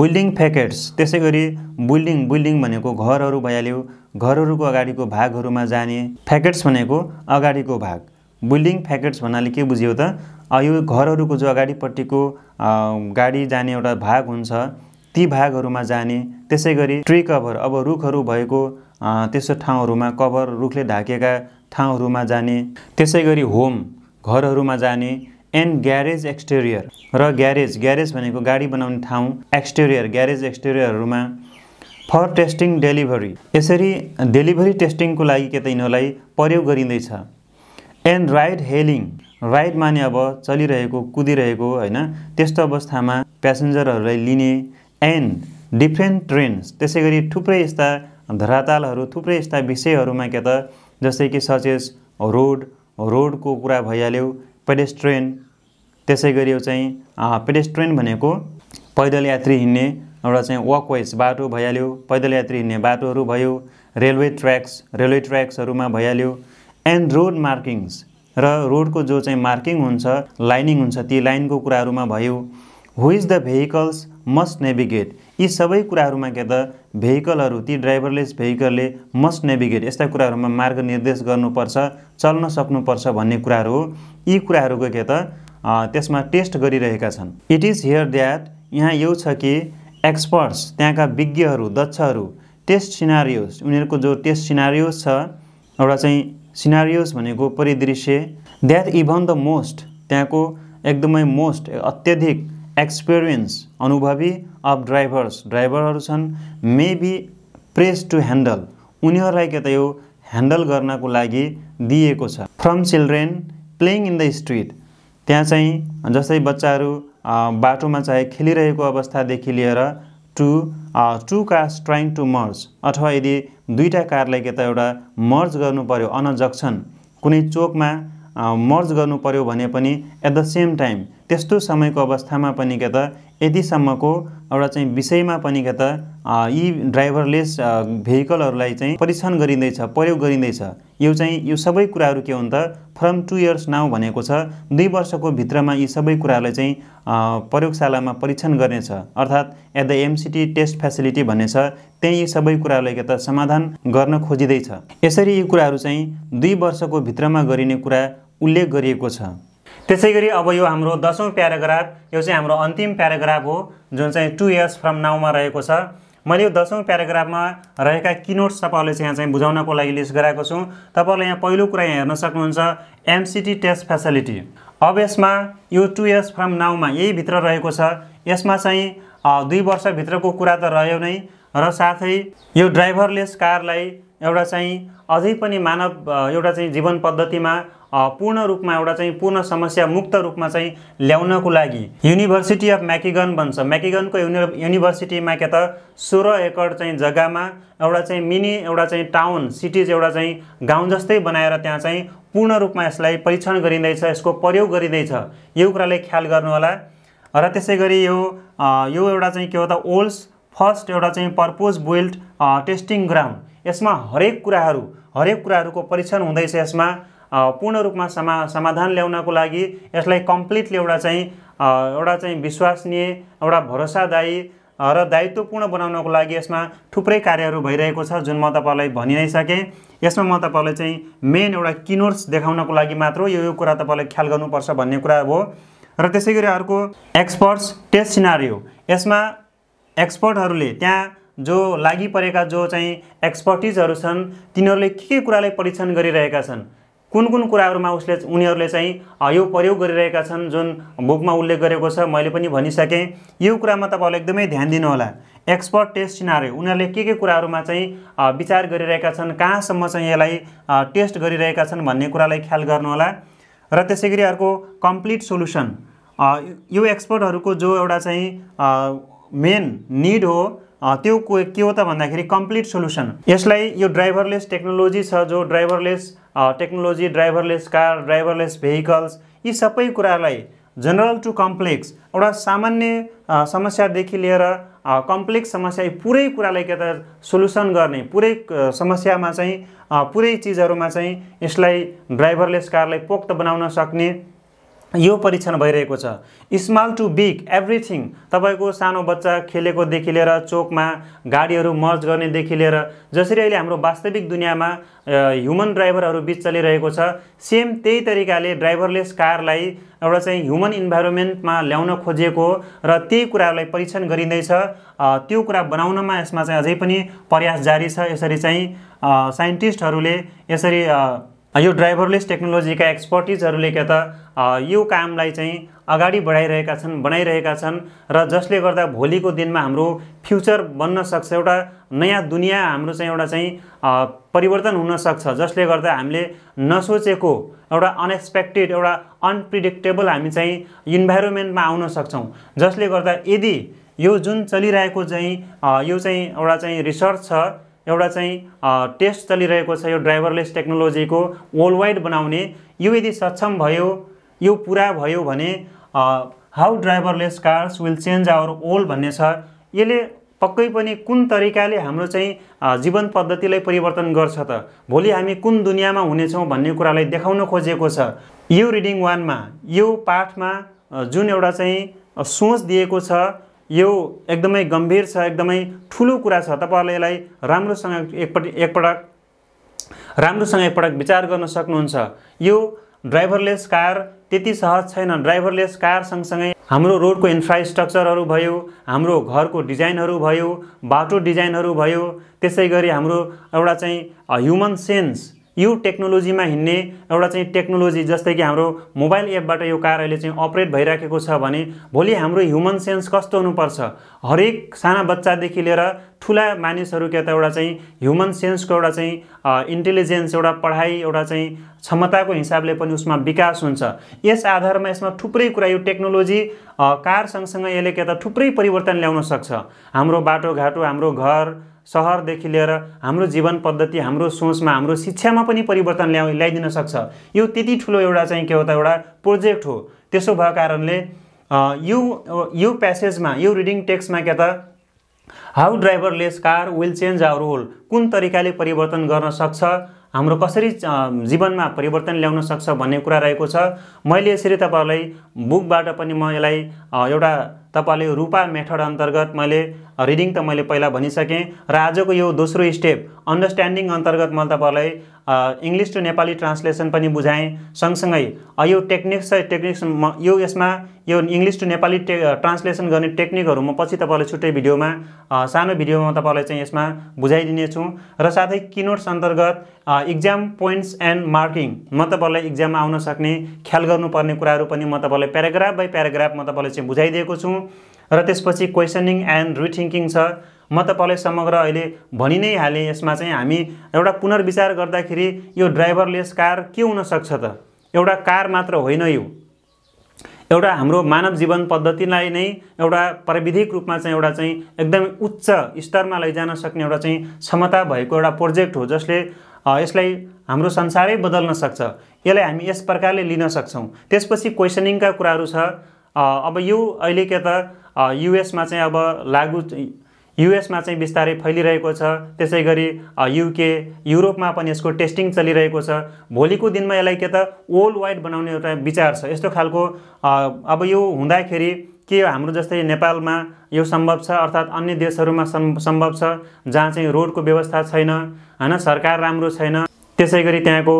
बिल्डिङ फ्याकेट्स त्यसै गरी बिल्डिङ बिल्डिङ भनेको घरहरू भइहाल्यो घरहरूको अगाडिको भागहरूमा जाने फ्याकेट्स भनेको अगाडिको भाग बिल्डिङ फ्याकेट्स भन्नाले के बुझ्यो त यो घरहरूको जो अगाडिपट्टिको गाडी जाने एउटा भाग हुन्छ ती भागहरूमा जाने त्यसै गरी ट्री कभर अब रुखहरू भएको त्यस्तो ठाउँहरूमा कभर रुखले ढाकेका ठाउँहरूमा जाने त्यसै गरी होम घरहरूमा जाने एन्ड ग्यारेज एक्सटेरियर र ग्यारेज ग्यारेज भनेको गाडी बनाउने ठाउँ एक्सटेरियर ग्यारेज एक्सटेरियरहरूमा फर टेस्टिङ डेलिभरी यसरी डेलिभरी टेस्टिङको लागि के त यिनीहरूलाई प्रयोग गरिँदैछ एन्ड राइड हेलिङ राइड माने अब चलिरहेको कुदिरहेको होइन त्यस्तो अवस्थामा प्यासेन्जरहरूलाई लिने एन्ड डिफ्रेन्ट ट्रेन्स त्यसै गरी थुप्रै यस्ता धरातालहरू थुप्रै यस्ता विषयहरूमा के त जस्तै कि सचेस रोड रोडको कुरा भइहाल्यो पेडेस्ट्रेन त्यसै गरी यो चाहिँ पेडेस्ट्रेन भनेको पैदल यात्री हिँड्ने एउटा चाहिँ वकवेज बाटो भइहाल्यो पैदल यात्री हिँड्ने बाटोहरू भयो रेलवे ट्र्याक्स रेलवे ट्र्याक्सहरूमा भइहाल्यो एन्ड रोड मार्किङ्स र रोडको जो चाहिँ मार्किङ हुन्छ लाइनिङ हुन्छ ती लाइनको कुराहरूमा भयो who is the vehicles must navigate यी सबै कुराहरूमा के त भेहिकलहरू ती ड्राइभरलेस भेहिकलले मस्ट नेभिगेट यस्ता कुराहरूमा मार्ग निर्देश गर्नुपर्छ चल्न सक्नुपर्छ भन्ने कुराहरू हो यी कुराहरूको के त त्यसमा टेस्ट गरिरहेका छन् इट इज हियर द्याट यहाँ यो छ कि एक्सपर्ट्स त्यहाँका विज्ञहरू दक्षहरू टेस्ट सिनारियोस उनीहरूको जो टेस्ट सिनारियोस छ एउटा चाहिँ सिनारियोस भनेको परिदृश्य द्याट इभन द मोस्ट त्यहाँको एकदमै मोस्ट अत्यधिक एक्सपिरियन्स अनुभवी अफ ड्राइभर्स ड्राइभरहरू छन् may be press to handle उनीहरूलाई के त यो ह्यान्डल गर्नको लागि दिएको छ from children playing in the street त्यहाँ चाहिँ जस्तै बच्चाहरू बाटोमा चाहे खेलिरहेको अवस्थादेखि लिएर to to cars trying to merge अथवा यदि दुईवटा कारलाई के त एउटा मर्ज गर्नु पऱ्यो अनजक्सन कुनै चोकमा मर्ज गर्नु पऱ्यो भने पनि एट द सेम टाइम त्यस्तो समयको अवस्थामा पनि के त यतिसम्मको एउटा चाहिँ विषयमा पनि के त यी ड्राइभरलेस भेहिकलहरूलाई चाहिँ परीक्षण गरिँदैछ प्रयोग गरिँदैछ यो चाहिँ यो सबै कुराहरू के हुन् त फ्रम टु इयर्स नाउ भनेको छ दुई वर्षको भित्रमा यी सबै कुराहरूलाई चाहिँ प्रयोगशालामा परीक्षण गर्नेछ अर्थात् at the Mcity test facility भन्ने छ त्यहीँ यी सबै कुराहरूलाई के त समाधान गर्न खोजिँदैछ यसरी यी कुराहरू चाहिँ दुई वर्षको भित्रमा गरिने कुरा उल्लेख गरिएको छ त्यसै गरी अब यो हाम्रो दसौँ प्याराग्राफ यो चाहिँ हाम्रो अन्तिम प्याराग्राफ हो जुन चाहिँ टु इयर्स फ्रम नाउमा रहेको छ मैले यो दसौँ प्याराग्राफमा रहेका किनोट्स तपाईँहरूले चाहिँ यहाँ चाहिँ बुझाउनको लागि लिस्ट गराएको छु तपाईँहरूले यहाँ पहिलो कुरा यहाँ हेर्न सक्नुहुन्छ एमसिटी टेस्ट फेसिलिटी अब यसमा यो टु इयर्स फ्रम नाउमा यही भित्र रहेको छ यसमा चाहिँ दुई वर्षभित्रको कुरा त रह्यो नै र साथै यो ड्राइभरलेस कारलाई एउटा चाहिँ अझै पनि मानव एउटा चाहिँ जीवन पद्धतिमा पूर्ण रूपमा एउटा चाहिँ पूर्ण समस्या मुक्त रूपमा चाहिँ ल्याउनको लागि युनिभर्सिटी अफ म्याकिगन भन्छ म्याकिगनको युनि युनिभर्सिटीमा के त सोह्र एकड चाहिँ जग्गामा एउटा चाहिँ मिनी एउटा चाहिँ टाउन सिटिज एउटा चाहिँ गाउँ जस्तै बनाएर त्यहाँ चाहिँ पूर्ण रूपमा यसलाई परीक्षण गरिँदैछ यसको प्रयोग गरिँदैछ यो कुरालाई ख्याल गर्नुहोला र त्यसै गरी यो यो एउटा चाहिँ के हो त ओल्स फर्स्ट एउटा चाहिँ पर्पोज बिल्ड टेस्टिङ ग्राउन्ड यसमा हरेक कुराहरू हरेक कुराहरूको परीक्षण हुँदैछ यसमा पूर्ण रूपमा समा समाधान ल्याउनको लागि यसलाई कम्प्लिटली एउटा चाहिँ एउटा चाहिँ विश्वासनीय एउटा भरोसादायी र दायित्वपूर्ण बनाउनको लागि यसमा थुप्रै कार्यहरू भइरहेको छ जुन म तपाईँलाई भनि नै सकेँ यसमा म तपाईँलाई चाहिँ मेन एउटा किनोर्स देखाउनको लागि मात्र यो यो कुरा तपाईँलाई ख्याल गर्नुपर्छ भन्ने कुरा हो र त्यसै गरी अर्को एक्सपर्ट्स टेस्ट सिनारियो यसमा एक्सपर्टहरूले त्यहाँ जो लागि परेका जो चाहिँ एक्सपर्टिजहरू छन् तिनीहरूले के के कुरालाई परीक्षण गरिरहेका छन् कुन कुन कुराहरूमा उसले उनीहरूले चाहिँ यो प्रयोग गरिरहेका छन् जुन बुकमा उल्लेख गरेको छ मैले पनि भनिसकेँ यो कुरामा तपाईँहरूले एकदमै ध्यान दिनुहोला एक्सपर्ट टेस्ट सिनारे उनीहरूले के के कुराहरूमा चाहिँ विचार गरिरहेका छन् कहाँसम्म चाहिँ यसलाई टेस्ट गरिरहेका छन् भन्ने कुरालाई ख्याल गर्नुहोला र त्यसै गरी अर्को कम्प्लिट सोल्युसन यो एक्सपर्टहरूको जो एउटा चाहिँ मेन निड हो त्यो के हो त भन्दाखेरि कम्प्लिट सोल्युसन यसलाई यो ड्राइभरलेस टेक्नोलोजी छ जो driverless technology driverless car driverless vehicles यी सबै कुरालाई जनरल टु कम्प्लेक्स एउटा सामान्य समस्यादेखि लिएर कम्प्लेक्स समस्या पुरै कुरालाई के त सोल्युसन गर्ने पुरै समस्यामा चाहिँ पुरै चिजहरूमा चाहिँ यसलाई ड्राइभरलेस कारलाई पोख्त बनाउन सक्ने यो परीक्षण भइरहेको छ स्मल टु बिग एभ्रिथिङ तपाईँको सानो बच्चा खेलेकोदेखि लिएर चोकमा गाडीहरू मर्ज गर्नेदेखि लिएर जसरी अहिले हाम्रो वास्तविक दुनियाँमा ह्युमन ड्राइभरहरू बिच चलिरहेको छ सेम त्यही तरिकाले ड्राइभरलेस कारलाई एउटा चाहिँ ह्युमन इन्भाइरोमेन्टमा ल्याउन खोजिएको र त्यही कुराहरूलाई परीक्षण गरिँदैछ त्यो कुरा बनाउनमा यसमा चाहिँ अझै पनि प्रयास जारी छ यसरी चाहिँ साइन्टिस्टहरूले यसरी यो ड्राइभरलेस टेक्नोलोजीका एक्सपर्टिजहरूले क्या त यो कामलाई चाहिँ अगाडि बढाइरहेका छन् बनाइरहेका छन् र जसले गर्दा भोलिको दिनमा हाम्रो फ्युचर बन्न सक्छ एउटा नयाँ दुनियाँ हाम्रो चाहिँ एउटा चाहिँ परिवर्तन हुनसक्छ जसले गर्दा हामीले नसोचेको एउटा अनएक्सपेक्टेड एउटा अनप्रिडिक्टेबल हामी चाहिँ इन्भाइरोमेन्टमा आउन सक्छौँ जसले गर्दा यदि यो जुन चलिरहेको चाहिँ यो चाहिँ एउटा चाहिँ रिसर्च छ एउटा चाहिँ टेस्ट चलिरहेको छ यो ड्राइभरलेस टेक्नोलोजीको वर्ल्ड वाइड बनाउने यो यदि सक्षम भयो यो पुरा भयो भने how driverless cars will change our old भन्ने छ यसले पक्कै पनि कुन तरिकाले हाम्रो चाहिँ जीवन पद्धतिलाई परिवर्तन गर्छ त भोलि हामी कुन दुनियाँमा हुनेछौँ भन्ने कुरालाई देखाउन खोजेको छ यो रिडिङ वानमा यो पाठमा जुन एउटा चाहिँ सोच दिएको छ यो एकदमै गम्भीर छ एकदमै ठुलो कुरा छ तपाईँहरूले यसलाई राम्रोसँग एकपटक एकपटक राम्रोसँग एकपटक विचार गर्न सक्नुहुन्छ यो ड्राइभरलेस कार त्यति सहज छैन ड्राइभरलेस कार सँगसँगै हाम्रो रोडको इन्फ्रास्ट्रक्चरहरू भयो हाम्रो घरको डिजाइनहरू भयो बाटो डिजाइनहरू भयो त्यसै गरी हाम्रो एउटा चाहिँ ह्युमन सेन्स यो टेक्नोलोजीमा हिँड्ने एउटा चाहिँ टेक्नोलोजी जस्तै कि हाम्रो मोबाइल एपबाट यो कार अहिले चाहिँ अपरेट भइराखेको छ भने भोलि हाम्रो ह्युमन सेन्स कस्तो हुनुपर्छ हरेक साना बच्चादेखि लिएर ठुला मानिसहरू क्या त एउटा चाहिँ ह्युमन सेन्सको एउटा चाहिँ इन्टेलिजेन्स एउटा पढाइ एउटा चाहिँ क्षमताको हिसाबले पनि उसमा विकास हुन्छ यस आधारमा यसमा थुप्रै कुरा यो टेक्नोलोजी कार सँगसँगै यसले के त थुप्रै परिवर्तन ल्याउन सक्छ हाम्रो बाटोघाटो हाम्रो घर सहरदेखि लिएर हाम्रो जीवन पद्धति हाम्रो सोचमा हाम्रो शिक्षामा पनि परिवर्तन ल्याउ ल्याइदिन सक्छ यो त्यति ठुलो एउटा चाहिँ के हो त एउटा प्रोजेक्ट हो त्यसो भएको कारणले यो यो प्यासेजमा यो रिडिङ टेक्स्टमा के त how driverless car will change our role कुन तरिकाले परिवर्तन गर्न सक्छ हाम्रो कसरी जीवनमा परिवर्तन ल्याउन सक्छ भन्ने कुरा रहेको छ मैले यसरी तपाईँहरूलाई बुकबाट पनि म यसलाई एउटा तपाईँले रूपा मेथड अन्तर्गत मैले रिडिङ त मैले पहिला भनिसकेँ र आजको यो दोस्रो स्टेप अन्डरस्ट्यान्डिङ अन्तर्गत मैले तपाईँलाई इङ्ग्लिस टु नेपाली ट्रान्सलेसन पनि बुझाएँ सँगसँगै यो टेक्निक्स टेक्निक्स म यो यसमा यो इङ्ग्लिस टु नेपाली टे ट्रान्सलेसन गर्ने टेक्निकहरू म पछि तपाईँलाई छुट्टै भिडियोमा सानो भिडियोमा तपाईँलाई चाहिँ यसमा बुझाइदिनेछु र साथै किनोट्स अन्तर्गत इक्जाम पोइन्ट्स एन्ड मार्किङ म तपाईँलाई इक्जाममा आउन सक्ने ख्याल गर्नुपर्ने कुराहरू पनि म तपाईँलाई प्याराग्राफ बाई प्याराग्राफ म तपाईँलाई चाहिँ बुझाइदिएको छु र त्यसपछि क्वेसनिङ एन्ड रिथिङ्किङ छ म तपाईँलाई समग्र अहिले भनि नै हालेँ यसमा चाहिँ हामी एउटा पुनर्विचार गर्दाखेरि यो ड्राइभरलेस कार के हुनसक्छ त एउटा कार मात्र होइन यो एउटा हाम्रो मानव जीवन पद्धतिलाई नै एउटा प्राविधिक रूपमा चाहिँ एउटा चाहिँ एकदम उच्च स्तरमा लैजान सक्ने एउटा चाहिँ क्षमता भएको एउटा प्रोजेक्ट हो जसले यसलाई हाम्रो संसारै बदल्न सक्छ यसलाई हामी यस प्रकारले लिन सक्छौँ त्यसपछि क्वेसनिङका कुराहरू छ अब यो अहिले के त युएसमा चाहिँ अब लागु युएसमा चाहिँ बिस्तारै फैलिरहेको छ त्यसै गरी युके युरोपमा पनि यसको टेस्टिङ चलिरहेको छ भोलिको दिनमा यसलाई के त वर्ल्ड वाइड बनाउने एउटा विचार छ यस्तो खालको अब यो हुँदाखेरि के हाम्रो जस्तै नेपालमा यो सम्भव छ अर्थात् अन्य देशहरूमा सम्भव छ जहाँ चाहिँ रोडको व्यवस्था छैन होइन सरकार राम्रो छैन त्यसै गरी त्यहाँको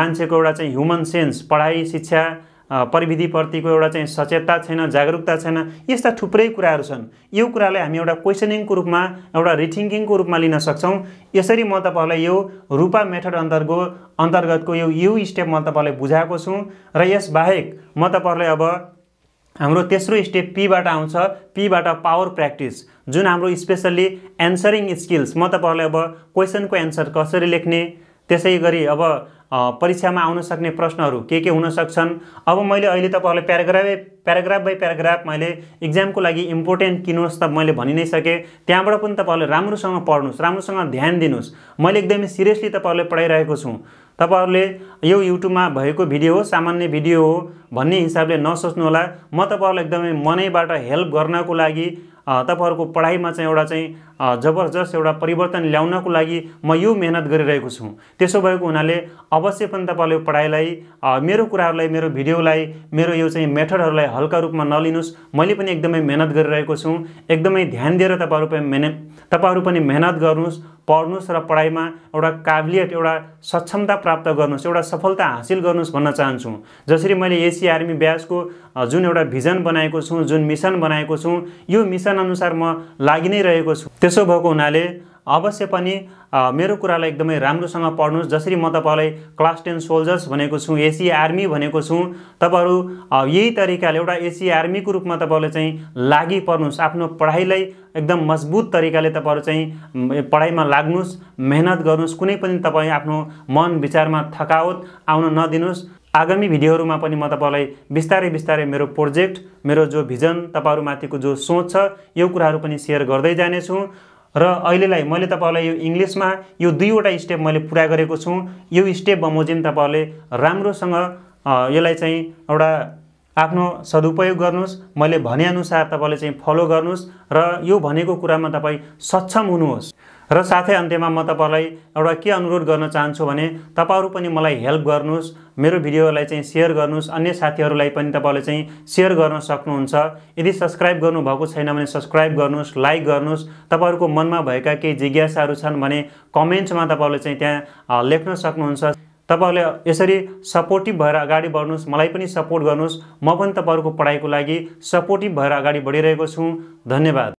मान्छेको एउटा चाहिँ ह्युमन सेन्स पढाइ शिक्षा प्रविधिप्रतिको एउटा चाहिँ सचेतता छैन जागरुकता छैन यस्ता थुप्रै कुराहरू छन् यो कुरालाई हामी एउटा क्वेसनिङको रूपमा एउटा रिथिङ्किङको रूपमा लिन सक्छौँ यसरी म तपाईँहरूलाई यो रूपा मेथड अन्तर्गो अन्तर्गतको यो यु स्टेप म तपाईँलाई बुझाएको छु र यसबाहेक म तपाईँहरूलाई अब हाम्रो तेस्रो स्टेप पीबाट आउँछ पीबाट पावर प्र्याक्टिस जुन हाम्रो स्पेसल्ली एन्सरिङ स्किल्स म तपाईँहरूलाई अब क्वेसनको एन्सर कसरी लेख्ने त्यसै गरी अब परीक्षामा आउन सक्ने प्रश्नहरू के के हुन सक्छन् अब मैले अहिले तपाईँहरूलाई प्याराग्राफै प्याराग्राफ बाई प्याराग्राफ मैले इक्जामको लागि इम्पोर्टेन्ट किन्नुहोस् त मैले भनि नै सकेँ त्यहाँबाट पनि तपाईँहरूले राम्रोसँग पढ्नुहोस् राम्रोसँग ध्यान दिनुहोस् मैले एकदमै सिरियसली तपाईँहरूले पढाइरहेको छु तपाईँहरूले यो युट्युबमा भएको भिडियो हो सामान्य भिडियो हो भन्ने हिसाबले नसोच्नुहोला म तपाईँहरूलाई एकदमै मनैबाट हेल्प गर्नको लागि तपाईँहरूको पढाइमा चाहिँ एउटा चाहिँ जबरजस्त एउटा परिवर्तन ल्याउनको लागि म यो मेहनत गरिरहेको छु त्यसो भएको हुनाले अवश्य पनि तपाईँले पढाइलाई मेरो कुराहरूलाई मेरो भिडियोलाई मेरो यो चाहिँ मेथडहरूलाई हल्का रूपमा नलिनुहोस् मैले पनि एकदमै मेहनत गरिरहेको छु एकदमै ध्यान दिएर तपाईँहरू पनि मेहनत तपाईँहरू पनि मेहनत गर्नुहोस् पढ्नुहोस् र पढाइमा एउटा काबिलियत एउटा सक्षमता प्राप्त गर्नुहोस् एउटा सफलता हासिल गर्नुहोस् भन्न चाहन्छु जसरी मैले एसी आर्मी ब्याजको जुन एउटा भिजन बनाएको छु जुन मिसन बनाएको छु यो अनुसार म लागि नै रहेको छु त्यसो भएको हुनाले अवश्य पनि मेरो कुरालाई एकदमै राम्रोसँग पढ्नुहोस् जसरी म तपाईँलाई क्लास टेन सोल्जर्स भनेको छु एसी आर्मी भनेको छु तपाईँहरू यही तरिकाले एउटा एसी आर्मीको रूपमा तपाईँले चाहिँ लागि पर्नुहोस् आफ्नो पढाइलाई एकदम मजबुत तरिकाले तपाईँहरू चाहिँ पढाइमा लाग्नुहोस् मेहनत गर्नुहोस् कुनै पनि तपाईँ आफ्नो मन विचारमा थकावट आउन नदिनुहोस् आगामी भिडियोहरूमा पनि म तपाईँलाई बिस्तारै बिस्तारै मेरो प्रोजेक्ट मेरो जो भिजन तपाईँहरूमाथिको जो सोच छ यो कुराहरू पनि सेयर गर्दै जानेछु र अहिलेलाई मैले तपाईँलाई यो इङ्ग्लिसमा यो दुईवटा स्टेप मैले पुरा गरेको छु यो स्टेप बमोजिम तपाईँहरूले राम्रोसँग यसलाई चाहिँ एउटा आफ्नो सदुपयोग गर्नुहोस् मैले भनेअनुसार तपाईँले चाहिँ फलो गर्नुहोस् र यो भनेको कुरामा तपाईँ सक्षम हुनुहोस् र साथै अन्त्यमा म तपाईँलाई एउटा के अनुरोध गर्न चाहन्छु भने तपाईँहरू पनि मलाई हेल्प गर्नुहोस् मेरो भिडियोलाई चाहिँ सेयर गर्नुहोस् अन्य साथीहरूलाई पनि तपाईँले चाहिँ सेयर गर्न सक्नुहुन्छ यदि सब्सक्राइब गर्नुभएको छैन भने सब्सक्राइब गर्नुहोस् लाइक गर्नुहोस् तपाईँहरूको मनमा भएका केही जिज्ञासाहरू छन् भने कमेन्ट्समा तपाईँले चाहिँ त्यहाँ लेख्न सक्नुहुन्छ तपाईँहरूले यसरी सपोर्टिभ भएर अगाडि बढ्नुहोस् मलाई पनि सपोर्ट गर्नुहोस् म पनि तपाईँहरूको पढाइको लागि सपोर्टिभ भएर अगाडि बढिरहेको छु धन्यवाद